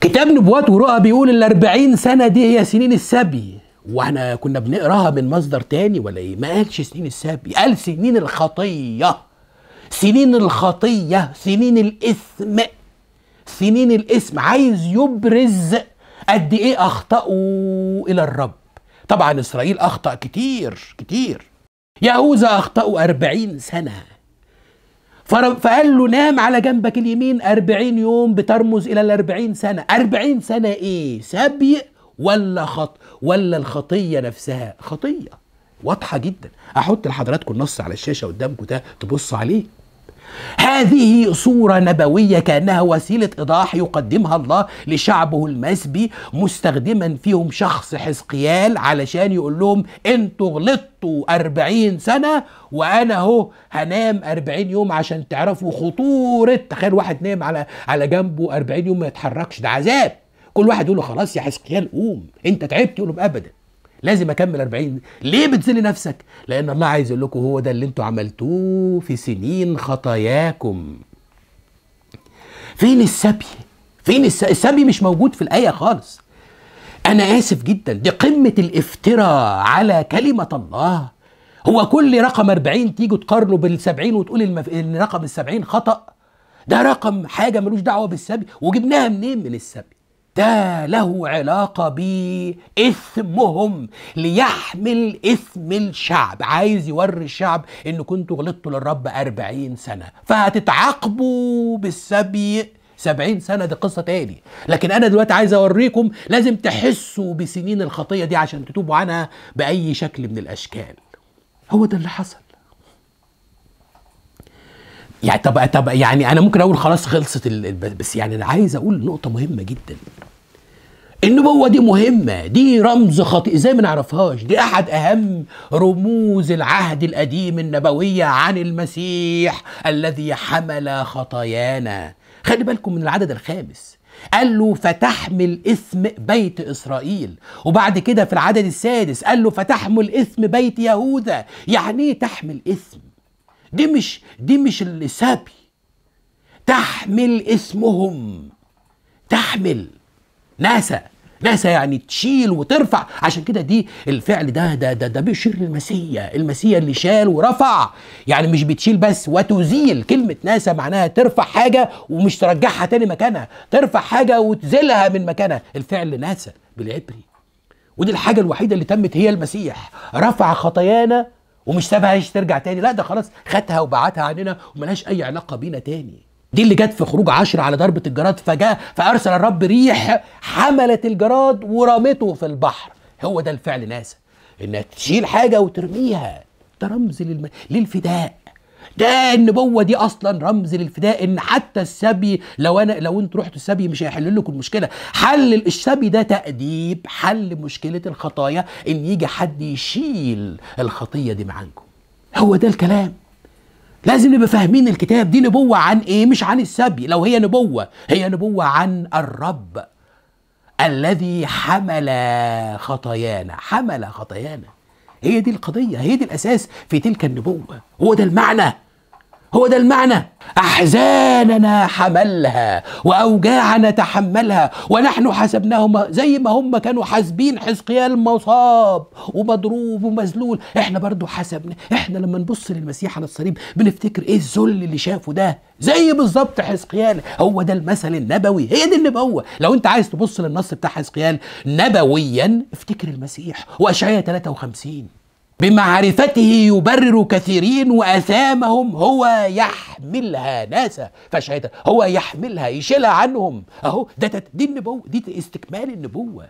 كتاب نبوات ورؤى بيقول ال 40 سنه دي هي سنين السبي واحنا كنا بنقراها من مصدر تاني ولا ايه؟ ما قالش سنين السبي، قال سنين الخطيه. سنين الخطيه، سنين الاثم. سنين الاسم عايز يبرز قد ايه اخطأوا الى الرب طبعا إسرائيل أخطأ كتير كتير يهوذا أخطأوا أربعين سنة فقال له نام على جنبك اليمين أربعين يوم بترمز إلى الأربعين سنة أربعين سنة إيه سبي ولا خط ولا الخطية نفسها خطية واضحة جدا أحط لحضراتكم النص على الشاشة قدامكم ده تبص عليه هذه صورة نبوية كأنها وسيلة إيضاح يقدمها الله لشعبه المسبي مستخدما فيهم شخص حزقيال علشان يقول لهم انتوا غلطتوا أربعين سنة وأنا أهو هنام أربعين يوم عشان تعرفوا خطورة تخيل واحد نام على على جنبه أربعين يوم ما يتحركش ده عذاب كل واحد يقول له خلاص يا حزقيال قوم انت تعبت يقول له ابدا لازم اكمل 40 ليه بتذلي نفسك لان الله عايز يقول لكم هو ده اللي انتوا عملتوه في سنين خطاياكم فين السبي فين السبي مش موجود في الايه خالص انا اسف جدا دي قمه الافتراء على كلمه الله هو كل رقم 40 تيجوا تقارنه بال 70 وتقول المف... ان رقم ال 70 خطأ ده رقم حاجه ملوش دعوه بالسبي وجبناها منين من السبي ده له علاقة بإثمهم ليحمل إثم الشعب عايز يوري الشعب إن كنتوا غلطتوا للرب أربعين سنة فهتتعاقبوا بالسبي سبعين سنة دي قصة تاني لكن أنا دلوقتي عايز أوريكم لازم تحسوا بسنين الخطية دي عشان تتوبوا عنها بأي شكل من الأشكال هو ده اللي حصل يعني طب طب يعني انا ممكن اقول خلاص خلصت بس يعني انا عايز اقول نقطه مهمه جدا النبوة دي مهمة دي رمز خطير ازاي ما نعرفهاش دي احد اهم رموز العهد القديم النبوية عن المسيح الذي حمل خطايانا خلي بالكم من العدد الخامس قال له فتحمل اسم بيت اسرائيل وبعد كده في العدد السادس قال له فتحمل اسم بيت يهوذا يعني ايه تحمل اسم دي مش دي مش السابي تحمل اسمهم تحمل ناسا ناسا يعني تشيل وترفع عشان كده دي الفعل ده ده ده, ده بيشير للمسيا المسيا اللي شال ورفع يعني مش بتشيل بس وتزيل كلمة ناسا معناها ترفع حاجة ومش ترجعها تاني مكانها ترفع حاجة وتزيلها من مكانها الفعل ناسا بالعبري ودي الحاجة الوحيدة اللي تمت هي المسيح رفع خطايانا ومش سابها ترجع تاني لا ده خلاص خدها وبعتها عننا وملهاش أي علاقة بينا تاني دي اللي جت في خروج عشر على ضربة الجراد فجاء فأرسل الرب ريح حملت الجراد ورمته في البحر هو ده الفعل ناسا إنها تشيل حاجة وترميها ده رمز للم... للفداء ده النبوة دي أصلا رمز للفداء إن حتى السبي لو أنا لو أنتوا رحتوا السبي مش هيحل لكم المشكلة حل السبي ده تأديب حل مشكلة الخطايا إن يجي حد يشيل الخطية دي من عنكم هو ده الكلام لازم نبقى فاهمين الكتاب دي نبوة عن ايه مش عن السبي لو هي نبوة هي نبوة عن الرب الذي حمل خطايانا حمل خطايانا هي دي القضية هي دي الأساس في تلك النبوة هو ده المعنى هو ده المعنى أحزاننا حملها وأوجاعنا تحملها ونحن حسبناهم زي ما هم كانوا حاسبين حزقيال مصاب ومضروب ومذلول احنا برضو حسبنا احنا لما نبص للمسيح على الصليب بنفتكر ايه الذل اللي شافه ده زي بالظبط حزقيال هو ده المثل النبوي هي دي النبوة لو انت عايز تبص للنص بتاع حزقيال نبويا افتكر المسيح وأشعية 53 بمعرفته يبرر كثيرين وأثامهم هو يحملها ناسا فشهد هو يحملها يشيلها عنهم أهو ده دي النبوة دي استكمال النبوة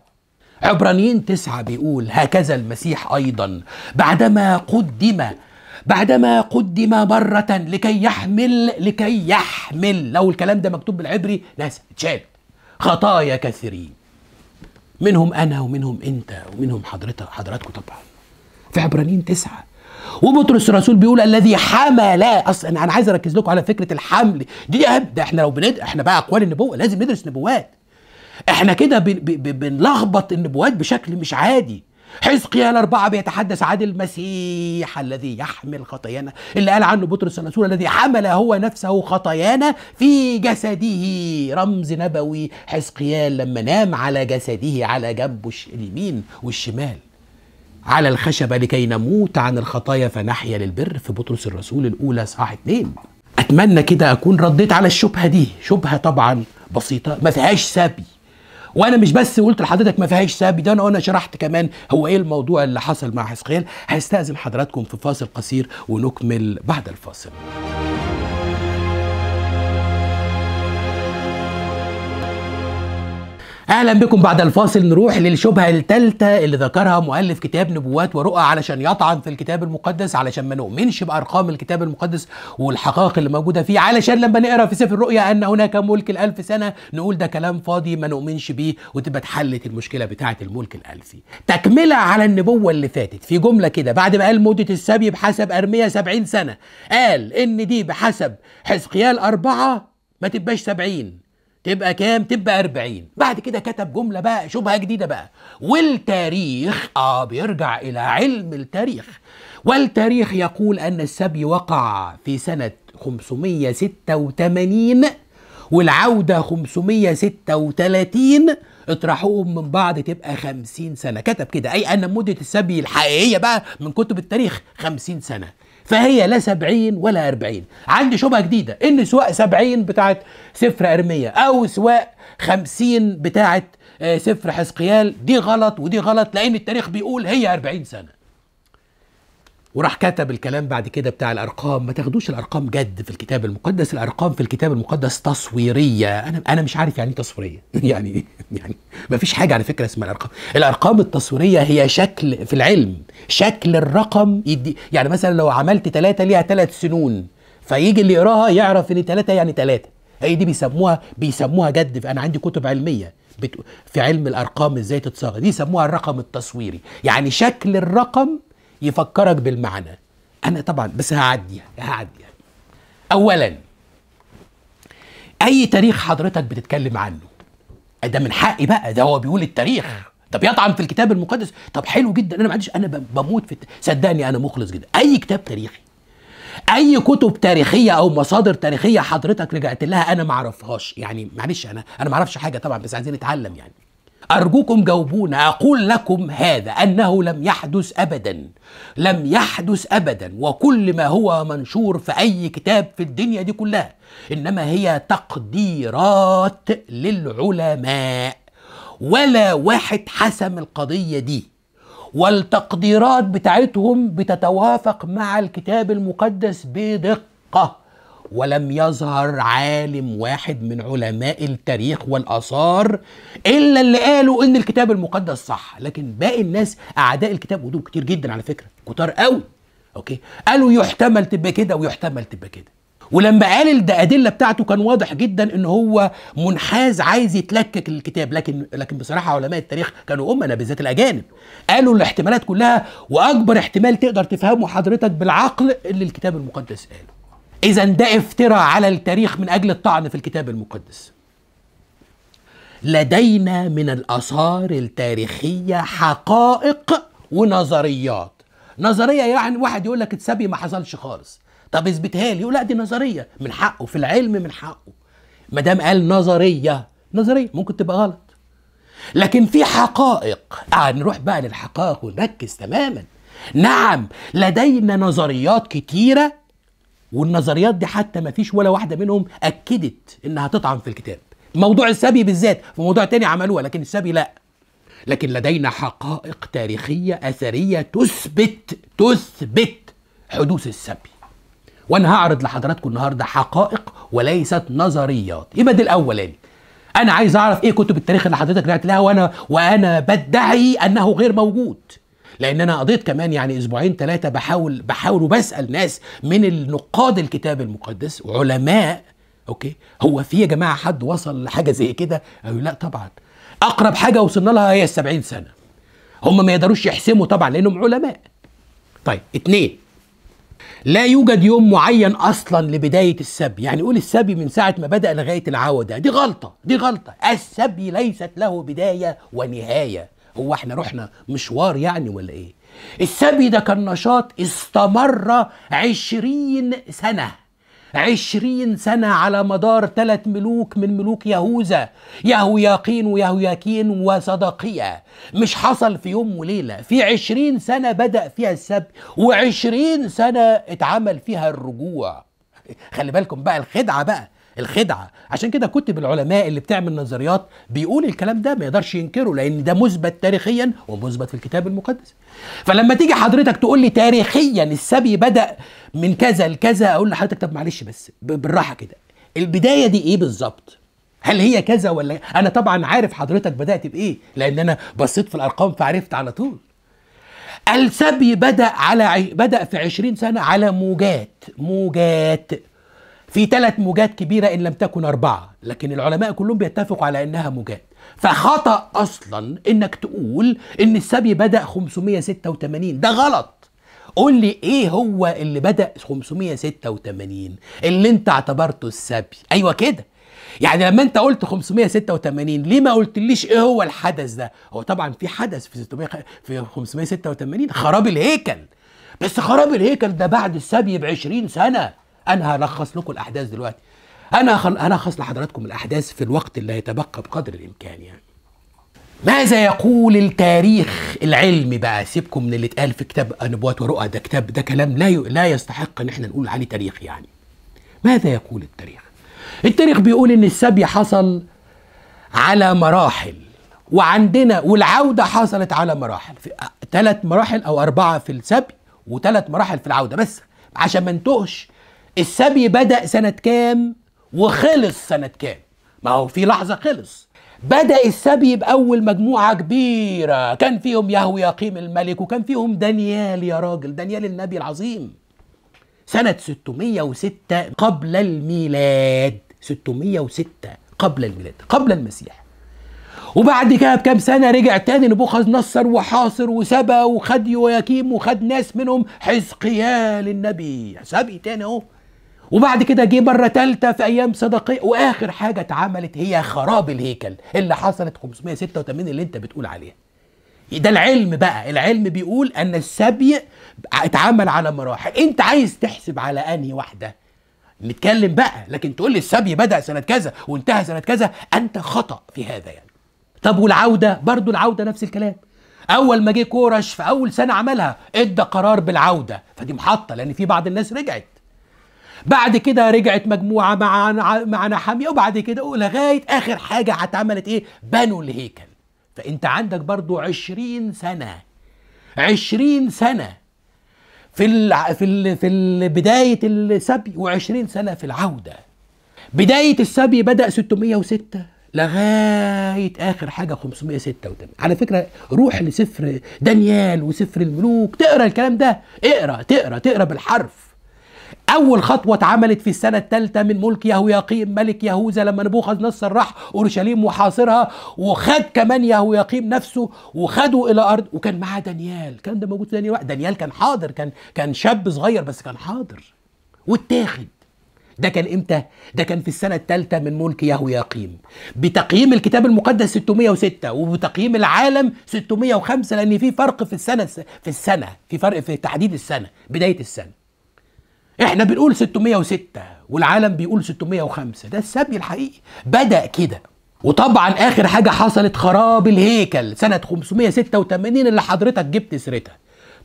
عبرانيين تسعة بيقول هكذا المسيح أيضا بعدما قدم بعدما قدم مرة لكي يحمل لكي يحمل لو الكلام ده مكتوب بالعبري ناس اتشال خطايا كثيرين منهم أنا ومنهم أنت ومنهم حضرتك حضراتكم طبعاً في عبرانيين تسعة وبطرس الرسول بيقول الذي حمل اصلا انا عايز اركز لكم على فكره الحمل دي اهم ده احنا لو بند احنا بقى اقوال النبوه لازم ندرس نبوات احنا كده بنلخبط النبوات بشكل مش عادي حزقيال أربعة بيتحدث عن المسيح الذي يحمل خطايانا اللي قال عنه بطرس الرسول الذي حمل هو نفسه خطايانا في جسده رمز نبوي حزقيال لما نام على جسده على جنبه اليمين والشمال على الخشبة لكي نموت عن الخطايا فنحيا للبر في بطرس الرسول الأولى صح 2 أتمنى كده أكون رديت على الشبهة دي شبهة طبعا بسيطة ما فيهاش سبي وانا مش بس قلت لحضرتك ما فيهاش سبي ده انا وانا شرحت كمان هو ايه الموضوع اللي حصل مع حسقيل هستأذن حضراتكم في فاصل قصير ونكمل بعد الفاصل اهلا بكم بعد الفاصل نروح للشبهه الثالثه اللي ذكرها مؤلف كتاب نبوات ورؤى علشان يطعن في الكتاب المقدس علشان ما نؤمنش بارقام الكتاب المقدس والحقائق اللي موجوده فيه علشان لما نقرا في سفر الرؤيا ان هناك ملك الالف سنه نقول ده كلام فاضي ما نؤمنش بيه وتبقى اتحلت المشكله بتاعه الملك الالفي تكمله على النبوه اللي فاتت في جمله كده بعد ما قال مده السبي بحسب ارميه 70 سنه قال ان دي بحسب حزقيال أربعة ما تبقاش 70 تبقى كام؟ تبقى 40 بعد كده كتب جملة بقى شبهة جديدة بقى والتاريخ آه بيرجع إلى علم التاريخ والتاريخ يقول أن السبي وقع في سنة 586 والعودة 536 اطرحوهم من بعض تبقى 50 سنة كتب كده أي أن مدة السبي الحقيقية بقى من كتب التاريخ 50 سنة فهي لا 70 ولا 40 عندي شبهه جديده ان سواء 70 بتاعت سفر ارميه او سواء 50 بتاعت آه، سفر حزقيال دي غلط ودي غلط لان التاريخ بيقول هي 40 سنه وراح كتب الكلام بعد كده بتاع الارقام ما تاخدوش الارقام جد في الكتاب المقدس الارقام في الكتاب المقدس تصويريه انا انا مش عارف يعني ايه تصويريه يعني يعني ما فيش حاجه على فكره اسمها الارقام الارقام التصويريه هي شكل في العلم شكل الرقم يدي يعني مثلا لو عملت ثلاثة ليها ثلاث سنون فيجي اللي يقراها يعرف ان ثلاثة يعني ثلاثة هي دي بيسموها بيسموها جد انا عندي كتب علميه في علم الارقام ازاي تتصاغ دي يسموها الرقم التصويري يعني شكل الرقم يفكرك بالمعنى انا طبعا بس هعدي يعني، هعدي يعني. اولا اي تاريخ حضرتك بتتكلم عنه ده من حقي بقى ده هو بيقول التاريخ طب يطعم في الكتاب المقدس طب حلو جدا انا ما عنديش انا بموت في الت... صدقني انا مخلص جدا اي كتاب تاريخي اي كتب تاريخيه او مصادر تاريخيه حضرتك رجعت لها انا ما اعرفهاش يعني معلش انا انا ما اعرفش حاجه طبعا بس عايزين نتعلم يعني أرجوكم جاوبونا أقول لكم هذا أنه لم يحدث أبدا لم يحدث أبدا وكل ما هو منشور في أي كتاب في الدنيا دي كلها إنما هي تقديرات للعلماء ولا واحد حسم القضية دي والتقديرات بتاعتهم بتتوافق مع الكتاب المقدس بدقة ولم يظهر عالم واحد من علماء التاريخ والآثار إلا اللي قالوا إن الكتاب المقدس صح لكن باقي الناس أعداء الكتاب ودول كتير جدا على فكرة كتار قوي أوكي قالوا يحتمل تبقى كده ويحتمل تبقى كده ولما قال الادله بتاعته كان واضح جدا ان هو منحاز عايز يتلكك الكتاب لكن لكن بصراحه علماء التاريخ كانوا امنا بالذات الاجانب قالوا الاحتمالات كلها واكبر احتمال تقدر تفهمه حضرتك بالعقل اللي الكتاب المقدس قاله اذا ده افتراء على التاريخ من اجل الطعن في الكتاب المقدس لدينا من الاثار التاريخيه حقائق ونظريات نظريه يعني واحد يقول لك اتسبي ما حصلش خالص طب اثبتها لي يقول لا دي نظريه من حقه في العلم من حقه ما دام قال نظريه نظريه ممكن تبقى غلط لكن في حقائق آه نروح بقى للحقائق ونركز تماما نعم لدينا نظريات كتيره والنظريات دي حتى ما فيش ولا واحده منهم اكدت انها تطعن في الكتاب موضوع السبي بالذات في موضوع تاني عملوها لكن السبي لا لكن لدينا حقائق تاريخيه اثريه تثبت تثبت حدوث السبي وانا هعرض لحضراتكم النهارده حقائق وليست نظريات يبقى ده الاولاني انا عايز اعرف ايه كتب التاريخ اللي حضرتك رجعت لها وانا وانا بدعي انه غير موجود لان انا قضيت كمان يعني اسبوعين ثلاثه بحاول بحاول وبسال ناس من النقاد الكتاب المقدس وعلماء اوكي هو في يا جماعه حد وصل لحاجه زي كده قالوا لا طبعا اقرب حاجه وصلنا لها هي ال سنه هم ما يقدروش يحسموا طبعا لانهم علماء طيب اتنين لا يوجد يوم معين اصلا لبدايه السبي يعني قول السبي من ساعه ما بدا لغايه العوده دي غلطه دي غلطه السبي ليست له بدايه ونهايه هو احنا رحنا مشوار يعني ولا ايه السبي ده كان نشاط استمر عشرين سنة عشرين سنة على مدار ثلاث ملوك من ملوك يهوذا ياقين ويهو ياكين وصدقية مش حصل في يوم وليلة في عشرين سنة بدأ فيها السبي وعشرين سنة اتعمل فيها الرجوع خلي بالكم بقى الخدعة بقى الخدعه عشان كده كتب العلماء اللي بتعمل نظريات بيقول الكلام ده ما يقدرش ينكره لان ده مثبت تاريخيا ومثبت في الكتاب المقدس فلما تيجي حضرتك تقول لي تاريخيا السبي بدا من كذا لكذا اقول لحضرتك طب معلش بس بالراحه كده البدايه دي ايه بالظبط هل هي كذا ولا إيه؟ انا طبعا عارف حضرتك بدات بايه لان انا بصيت في الارقام فعرفت على طول السبي بدا على بدا في 20 سنه على موجات موجات في ثلاث موجات كبيرة إن لم تكن أربعة لكن العلماء كلهم بيتفقوا على إنها موجات فخطأ أصلا إنك تقول إن السبي بدأ 586 ده غلط قول لي ايه هو اللي بدأ 586 اللي انت اعتبرته السبي ايوه كده يعني لما انت قلت 586 ليه ما قلتليش ايه هو الحدث ده هو طبعا في حدث في 600 في 586 خراب الهيكل بس خراب الهيكل ده بعد السبي ب 20 سنه انا هلخص لكم الاحداث دلوقتي انا هلخص لحضراتكم الاحداث في الوقت اللي هيتبقى بقدر الامكان يعني ماذا يقول التاريخ العلمي بقى سيبكم من اللي اتقال في كتاب نبوات ورؤى ده كتاب ده كلام لا لا يستحق ان احنا نقول عليه تاريخ يعني ماذا يقول التاريخ التاريخ بيقول ان السبي حصل على مراحل وعندنا والعودة حصلت على مراحل في ثلاث آه، مراحل أو أربعة في السبي وثلاث مراحل في العودة بس عشان ما نتوهش السبي بدأ سنة كام وخلص سنة كام ما هو في لحظة خلص بدأ السبي بأول مجموعة كبيرة كان فيهم يهو يقيم الملك وكان فيهم دانيال يا راجل دانيال النبي العظيم سنة 606 قبل الميلاد 606 قبل الميلاد قبل المسيح وبعد كده بكام سنة رجع تاني نبوخذ نصر وحاصر وسبا وخد يوياكيم وخد ناس منهم حزقيال النبي سبي تاني اهو وبعد كده جه مره ثالثه في ايام صدقيه واخر حاجه اتعملت هي خراب الهيكل اللي حصلت 586 اللي انت بتقول عليها ده العلم بقى العلم بيقول ان السبي اتعمل على مراحل انت عايز تحسب على انهي واحده نتكلم بقى لكن تقول لي السبي بدا سنه كذا وانتهى سنه كذا انت خطا في هذا يعني طب والعوده برضو العوده نفس الكلام اول ما جه كورش في اول سنه عملها ادى قرار بالعوده فدي محطه لان في بعض الناس رجعت بعد كده رجعت مجموعه مع مع نحاميه وبعد كده لغايه اخر حاجه اتعملت ايه بنوا الهيكل فانت عندك برضو عشرين سنه عشرين سنه في ال في ال في بدايه السبي و20 سنه في العوده بدايه السبي بدا 606 لغايه اخر حاجه 586 على فكره روح لسفر دانيال وسفر الملوك تقرا الكلام ده اقرا تقرا تقرا بالحرف أول خطوة اتعملت في السنة الثالثة من ملك يهوياقيم ملك يهوذا لما نبوخذ نصر راح أورشليم وحاصرها وخد كمان يهوياقيم نفسه وخده إلى أرض وكان معاه دانيال كان ده موجود في دانيال دانيال كان حاضر كان كان شاب صغير بس كان حاضر واتاخد ده كان امتى؟ ده كان في السنة الثالثة من ملك يهوياقيم. بتقييم الكتاب المقدس 606 وبتقييم العالم 605 لأن في فرق في السنة في السنة، في فرق في تحديد السنة، بداية السنة. احنا بنقول 606 والعالم بيقول 605 ده السبي الحقيقي بدا كده وطبعا اخر حاجه حصلت خراب الهيكل سنه 586 اللي حضرتك جبت سيرتها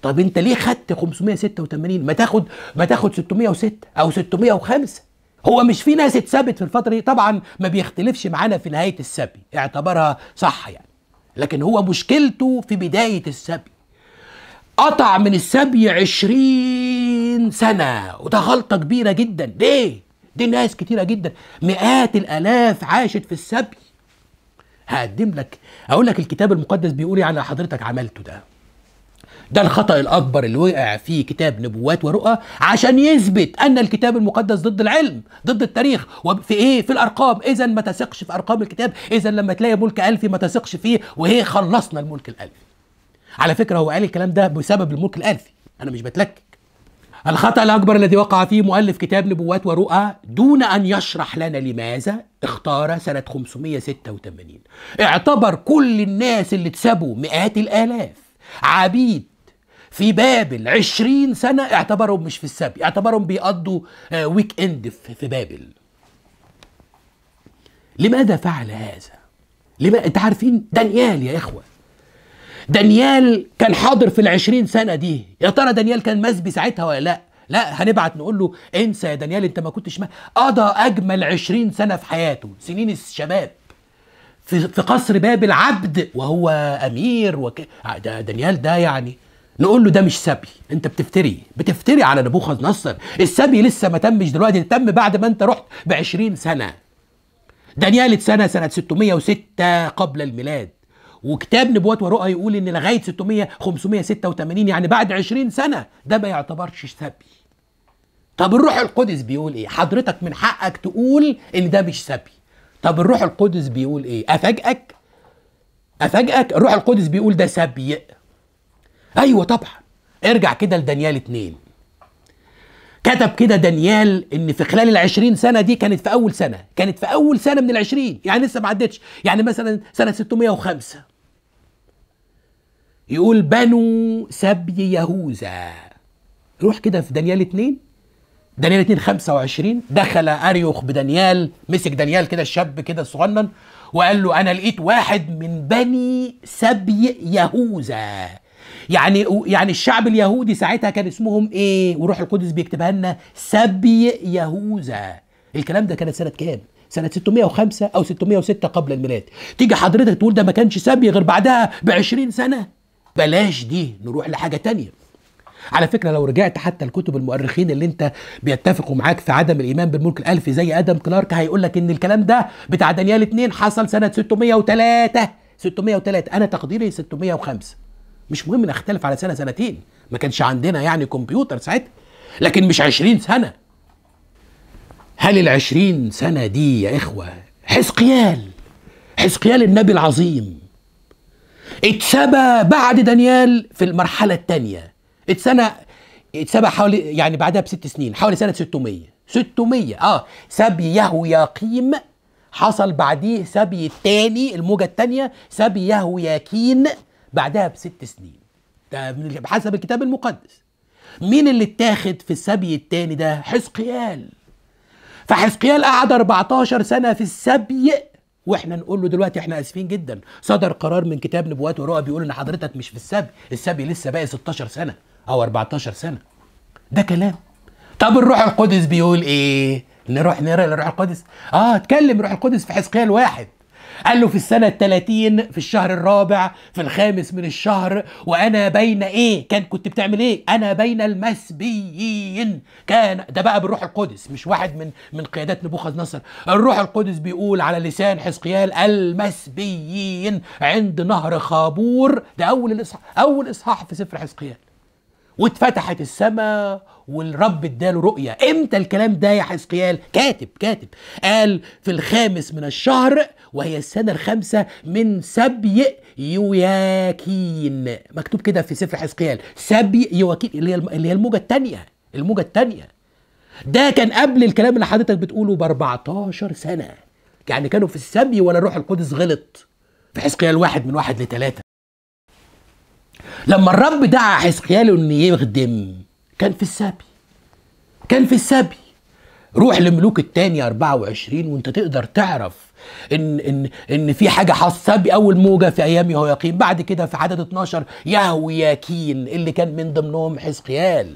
طب انت ليه خدت 586 ما تاخد ما تاخد 606 او 605 هو مش في ناس اتثبت في الفتره دي طبعا ما بيختلفش معانا في نهايه السبي اعتبرها صح يعني لكن هو مشكلته في بدايه السبي قطع من السبي عشرين سنة وده غلطة كبيرة جدا ليه؟ دي ناس كتيرة جدا مئات الآلاف عاشت في السبي هقدم لك أقول لك الكتاب المقدس بيقول يعني حضرتك عملته ده ده الخطأ الأكبر اللي وقع فيه كتاب نبوات ورؤى عشان يثبت أن الكتاب المقدس ضد العلم ضد التاريخ وفي إيه؟ في الأرقام إذا ما تثقش في أرقام الكتاب إذا لما تلاقي ملك ألفي ما تثقش فيه وإيه خلصنا الملك الألفي على فكره هو قال الكلام ده بسبب الملك الارثي انا مش بتلكك الخطأ الأكبر الذي وقع فيه مؤلف كتاب نبوات ورؤى دون أن يشرح لنا لماذا اختار سنة 586 اعتبر كل الناس اللي اتسبوا مئات الآلاف عبيد في بابل عشرين سنة اعتبرهم مش في السبي اعتبرهم بيقضوا ويك آه، اند في بابل لماذا فعل هذا؟ لما انت عارفين دانيال يا اخوه دانيال كان حاضر في العشرين سنة دي يا ترى دانيال كان مسبي ساعتها ولا لأ لا هنبعت نقول له انسى يا دانيال انت ما كنتش ما قضى اجمل عشرين سنه في حياته سنين الشباب في, في قصر باب العبد وهو امير وك... آه، ده دانيال ده يعني نقول له ده مش سبي انت بتفتري بتفتري على نبوخذ نصر السبي لسه ما تمش دلوقتي تم بعد ما انت رحت ب 20 سنه دانيال اتسنى سنه 606 قبل الميلاد وكتاب نبوات ورؤى يقول ان لغايه 600 586 يعني بعد 20 سنه ده ما يعتبرش سبي طب الروح القدس بيقول ايه حضرتك من حقك تقول ان ده مش سبي طب الروح القدس بيقول ايه افاجئك افاجئك الروح القدس بيقول ده سبي ايوه طبعا ارجع كده لدانيال 2 كتب كده دانيال ان في خلال ال سنه دي كانت في اول سنه كانت في اول سنه من ال يعني لسه ما عدتش يعني مثلا سنه 605 يقول بنو سبي يهوذا روح كده في دانيال 2 دانيال 2 25 دخل اريوخ بدانيال مسك دانيال كده الشاب كده الصغنن وقال له انا لقيت واحد من بني سبي يهوذا يعني يعني الشعب اليهودي ساعتها كان اسمهم ايه وروح القدس بيكتبها لنا سبي يهوذا الكلام ده كانت سنه كام سنة 605 أو 606 قبل الميلاد تيجي حضرتك تقول ده ما كانش سبي غير بعدها ب 20 سنة بلاش دي نروح لحاجة تانية على فكرة لو رجعت حتى لكتب المؤرخين اللي انت بيتفقوا معاك في عدم الإيمان بالملك الألفي زي آدم كلارك هيقول لك إن الكلام ده بتاع دانيال 2 حصل سنة 603 603 أنا تقديري 605 مش مهم نختلف على سنه سنتين ما كانش عندنا يعني كمبيوتر ساعتها لكن مش 20 سنه هل ال 20 سنه دي يا اخوه حزقيال حزقيال النبي العظيم اتسبى بعد دانيال في المرحله الثانيه اتسنى اتسبى حوالي يعني بعدها بست سنين حوالي سنه 600 600 اه سبي يهو ياقيم حصل بعديه سبي الثاني الموجه الثانيه سبي يهو ياكين بعدها بست سنين ده بحسب الكتاب المقدس مين اللي اتاخد في السبي التاني ده حزقيال فحزقيال قعد 14 سنة في السبي واحنا نقول له دلوقتي احنا اسفين جدا صدر قرار من كتاب نبوات ورؤى بيقول ان حضرتك مش في السبي السبي لسه باقي 16 سنة او 14 سنة ده كلام طب الروح القدس بيقول ايه نروح نرى الروح القدس اه اتكلم الروح القدس في حزقيال واحد قال له في السنة الثلاثين في الشهر الرابع في الخامس من الشهر وأنا بين إيه كان كنت بتعمل إيه أنا بين المسبيين كان ده بقى بالروح القدس مش واحد من من قيادات نبوخذ نصر الروح القدس بيقول على لسان حزقيال المسبيين عند نهر خابور ده أول الإصحاح أول إصحاح في سفر حزقيال واتفتحت السماء والرب اداله رؤية امتى الكلام ده يا حزقيال كاتب كاتب قال في الخامس من الشهر وهي السنة الخامسة من سبي يوياكين مكتوب كده في سفر حزقيال سبي يوياكين اللي هي الموجة التانية الموجة التانية ده كان قبل الكلام اللي حضرتك بتقوله ب 14 سنة يعني كانوا في السبي ولا الروح القدس غلط في حزقيال واحد من واحد لثلاثة لما الرب دعا حزقيال انه يخدم كان في السبي كان في السبي روح لملوك التاني 24 وانت تقدر تعرف ان ان ان في حاجه حصبي اول موجه في ايام يهوياقين بعد كده في عدد 12 يهوياكين اللي كان من ضمنهم حزقيال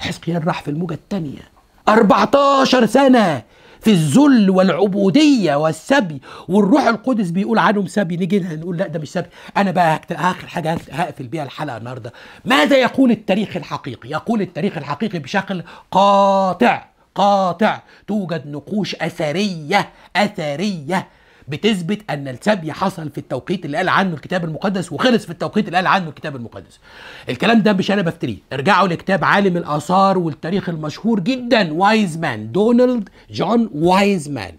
حزقيال راح في الموجه التانيه 14 سنه في الذل والعبوديه والسبي والروح القدس بيقول عنهم سبي نيجي نقول لا ده مش سبي انا بقى اخر حاجه هقفل بيها الحلقه النهارده ماذا يقول التاريخ الحقيقي يقول التاريخ الحقيقي بشكل قاطع قاطع توجد نقوش اثريه اثريه بتثبت ان السبي حصل في التوقيت اللي قال عنه الكتاب المقدس وخلص في التوقيت اللي قال عنه الكتاب المقدس الكلام ده مش انا بفتريه ارجعوا لكتاب عالم الاثار والتاريخ المشهور جدا وايز مان دونالد جون وايز مان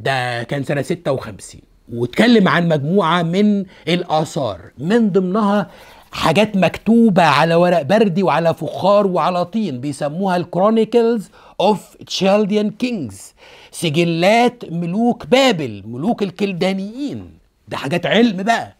ده كان سنه 56 واتكلم عن مجموعه من الاثار من ضمنها حاجات مكتوبة على ورق بردي وعلى فخار وعلى طين بيسموها الكرونيكلز اوف تشيلديان كينجز سجلات ملوك بابل ملوك الكلدانيين ده حاجات علم بقى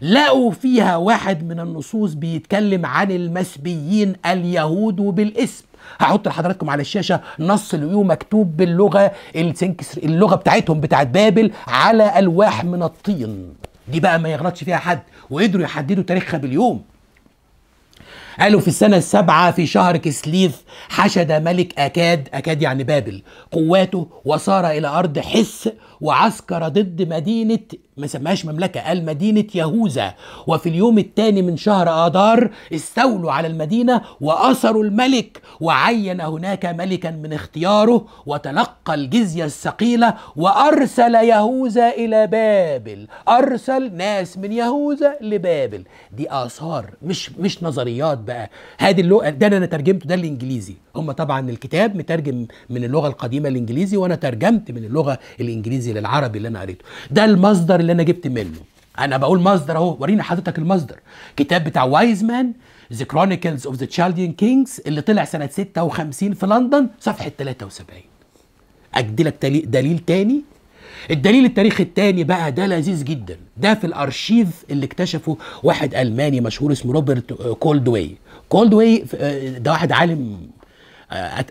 لقوا فيها واحد من النصوص بيتكلم عن المسبيين اليهود وبالاسم هحط لحضراتكم على الشاشه نص اللي مكتوب باللغه السنكسر اللغه بتاعتهم بتاعت بابل على الواح من الطين دي بقى ما يغلطش فيها حد وقدروا يحددوا تاريخها باليوم قالوا في السنة السابعة في شهر كسليف حشد ملك أكاد أكاد يعني بابل قواته وصار إلى أرض حس وعسكر ضد مدينة ما سماهاش مملكة قال مدينة يهوذا وفي اليوم الثاني من شهر آذار استولوا على المدينة وأسروا الملك وعين هناك ملكا من اختياره وتلقى الجزية الثقيلة وأرسل يهوذا إلى بابل أرسل ناس من يهوذا لبابل دي آثار مش مش نظريات بقى هذه اللغة ده أنا ترجمته ده الإنجليزي هم طبعا الكتاب مترجم من اللغة القديمة الإنجليزي وأنا ترجمت من اللغة الإنجليزي الانجليزي للعربي اللي انا قريته ده المصدر اللي انا جبت منه انا بقول مصدر اهو وريني حضرتك المصدر كتاب بتاع وايز مان ذا كرونيكلز اوف ذا تشالدين كينجز اللي طلع سنه 56 في لندن صفحه 73 ادي لك دليل تاني الدليل التاريخي التاني بقى ده لذيذ جدا ده في الارشيف اللي اكتشفه واحد الماني مشهور اسمه روبرت آه، كولدوي كولدوي آه، ده واحد عالم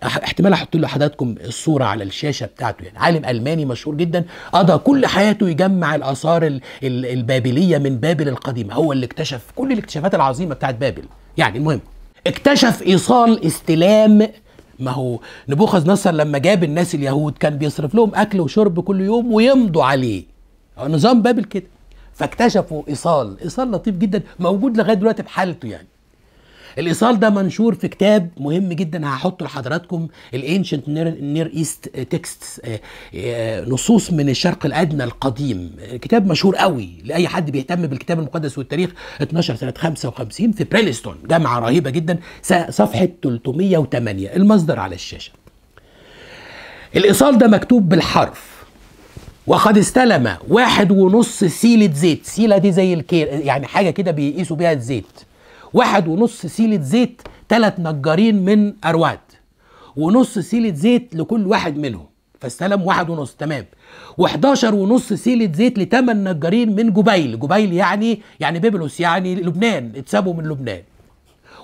احتمال احط له حضراتكم الصوره على الشاشه بتاعته يعني عالم الماني مشهور جدا قضى كل حياته يجمع الاثار البابليه من بابل القديمه هو اللي اكتشف كل الاكتشافات العظيمه بتاعت بابل يعني المهم اكتشف ايصال استلام ما هو نبوخذ نصر لما جاب الناس اليهود كان بيصرف لهم اكل وشرب كل يوم ويمضوا عليه نظام بابل كده فاكتشفوا ايصال ايصال لطيف جدا موجود لغايه دلوقتي بحالته يعني الايصال ده منشور في كتاب مهم جدا هحطه لحضراتكم الانشنت نير ايست تكست نصوص من الشرق الادنى القديم كتاب مشهور قوي لاي حد بيهتم بالكتاب المقدس والتاريخ 12 سنه 55 في بريلستون جامعه رهيبه جدا صفحه 308 المصدر على الشاشه الايصال ده مكتوب بالحرف وقد استلم واحد ونص سيلة زيت سيلة دي زي الكير يعني حاجة كده بيقيسوا بيها الزيت واحد ونص سيلة زيت ثلاث نجارين من أرواد ونص سيلة زيت لكل واحد منهم فاستلم واحد ونص تمام و11 ونص سيلة زيت لثمان نجارين من جبيل جبيل يعني يعني بيبلوس يعني لبنان اتسابوا من لبنان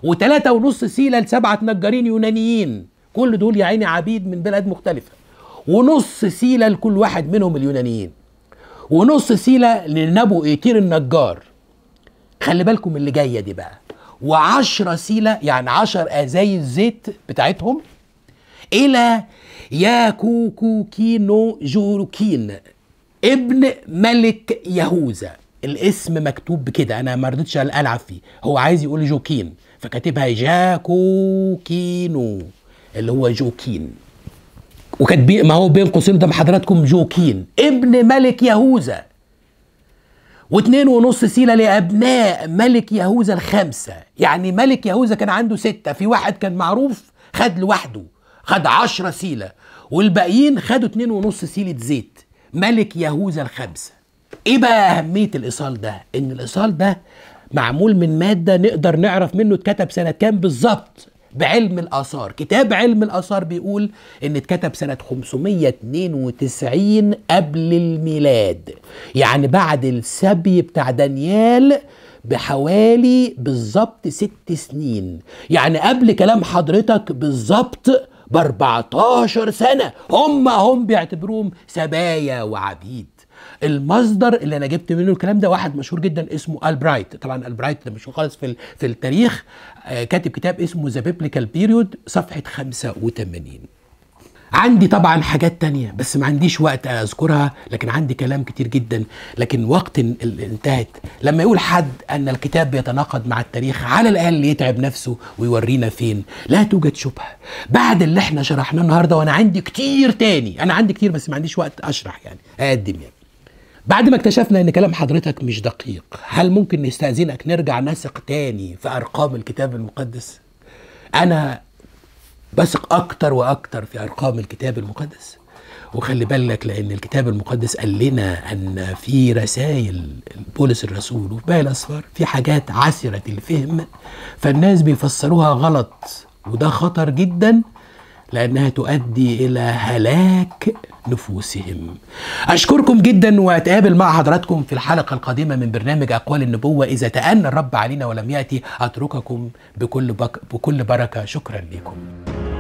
و3 ونص سيلة لسبعة نجارين يونانيين كل دول يا عيني عبيد من بلاد مختلفة ونص سيلة لكل واحد منهم اليونانيين ونص سيلة لنبو إيتير النجار خلي بالكم اللي جاية دي بقى وعشرة سيلة يعني عشر أزاي الزيت بتاعتهم إلى ياكوكوكينو جوروكين ابن ملك يهوذا الاسم مكتوب بكده انا ما رضيتش العب فيه هو عايز يقول جوكين فكاتبها جاكوكينو اللي هو جوكين وكاتبين ما هو بين قوسين قدام حضراتكم جوكين ابن ملك يهوذا واتنين ونص سيلة لأبناء ملك يهوذا الخمسة يعني ملك يهوذا كان عنده ستة في واحد كان معروف خد لوحده خد عشرة سيلة والباقيين خدوا اتنين ونص سيلة زيت ملك يهوذا الخمسة ايه بقى أهمية الإيصال ده؟ إن الإيصال ده معمول من مادة نقدر نعرف منه اتكتب سنة كام بالظبط بعلم الآثار كتاب علم الآثار بيقول إن اتكتب سنة 592 قبل الميلاد يعني بعد السبي بتاع دانيال بحوالي بالظبط ست سنين يعني قبل كلام حضرتك بالظبط ب 14 سنة هم هم بيعتبروهم سبايا وعبيد المصدر اللي انا جبت منه الكلام ده واحد مشهور جدا اسمه البرايت طبعا البرايت ده مشهور خالص في في التاريخ آه، كاتب كتاب اسمه ذا بيبليكال بيريود صفحه 85 عندي طبعا حاجات تانية بس ما عنديش وقت أذكرها لكن عندي كلام كتير جدا لكن وقت انتهت لما يقول حد أن الكتاب بيتناقض مع التاريخ على الأقل يتعب نفسه ويورينا فين لا توجد شبهة بعد اللي احنا شرحناه النهاردة وأنا عندي كتير تاني أنا عندي كتير بس ما عنديش وقت أشرح يعني أقدم يعني بعد ما اكتشفنا ان كلام حضرتك مش دقيق هل ممكن نستأذنك نرجع نثق تاني في ارقام الكتاب المقدس انا بثق اكتر واكتر في ارقام الكتاب المقدس وخلي بالك لان الكتاب المقدس قال لنا ان في رسائل بولس الرسول وفي باقي الاسفار في حاجات عسره الفهم فالناس بيفسروها غلط وده خطر جدا لأنها تؤدي إلى هلاك نفوسهم أشكركم جدا وأتقابل مع حضراتكم في الحلقة القادمة من برنامج أقوال النبوة إذا تأنى الرب علينا ولم يأتي أترككم بكل, بك بكل بركة شكرا لكم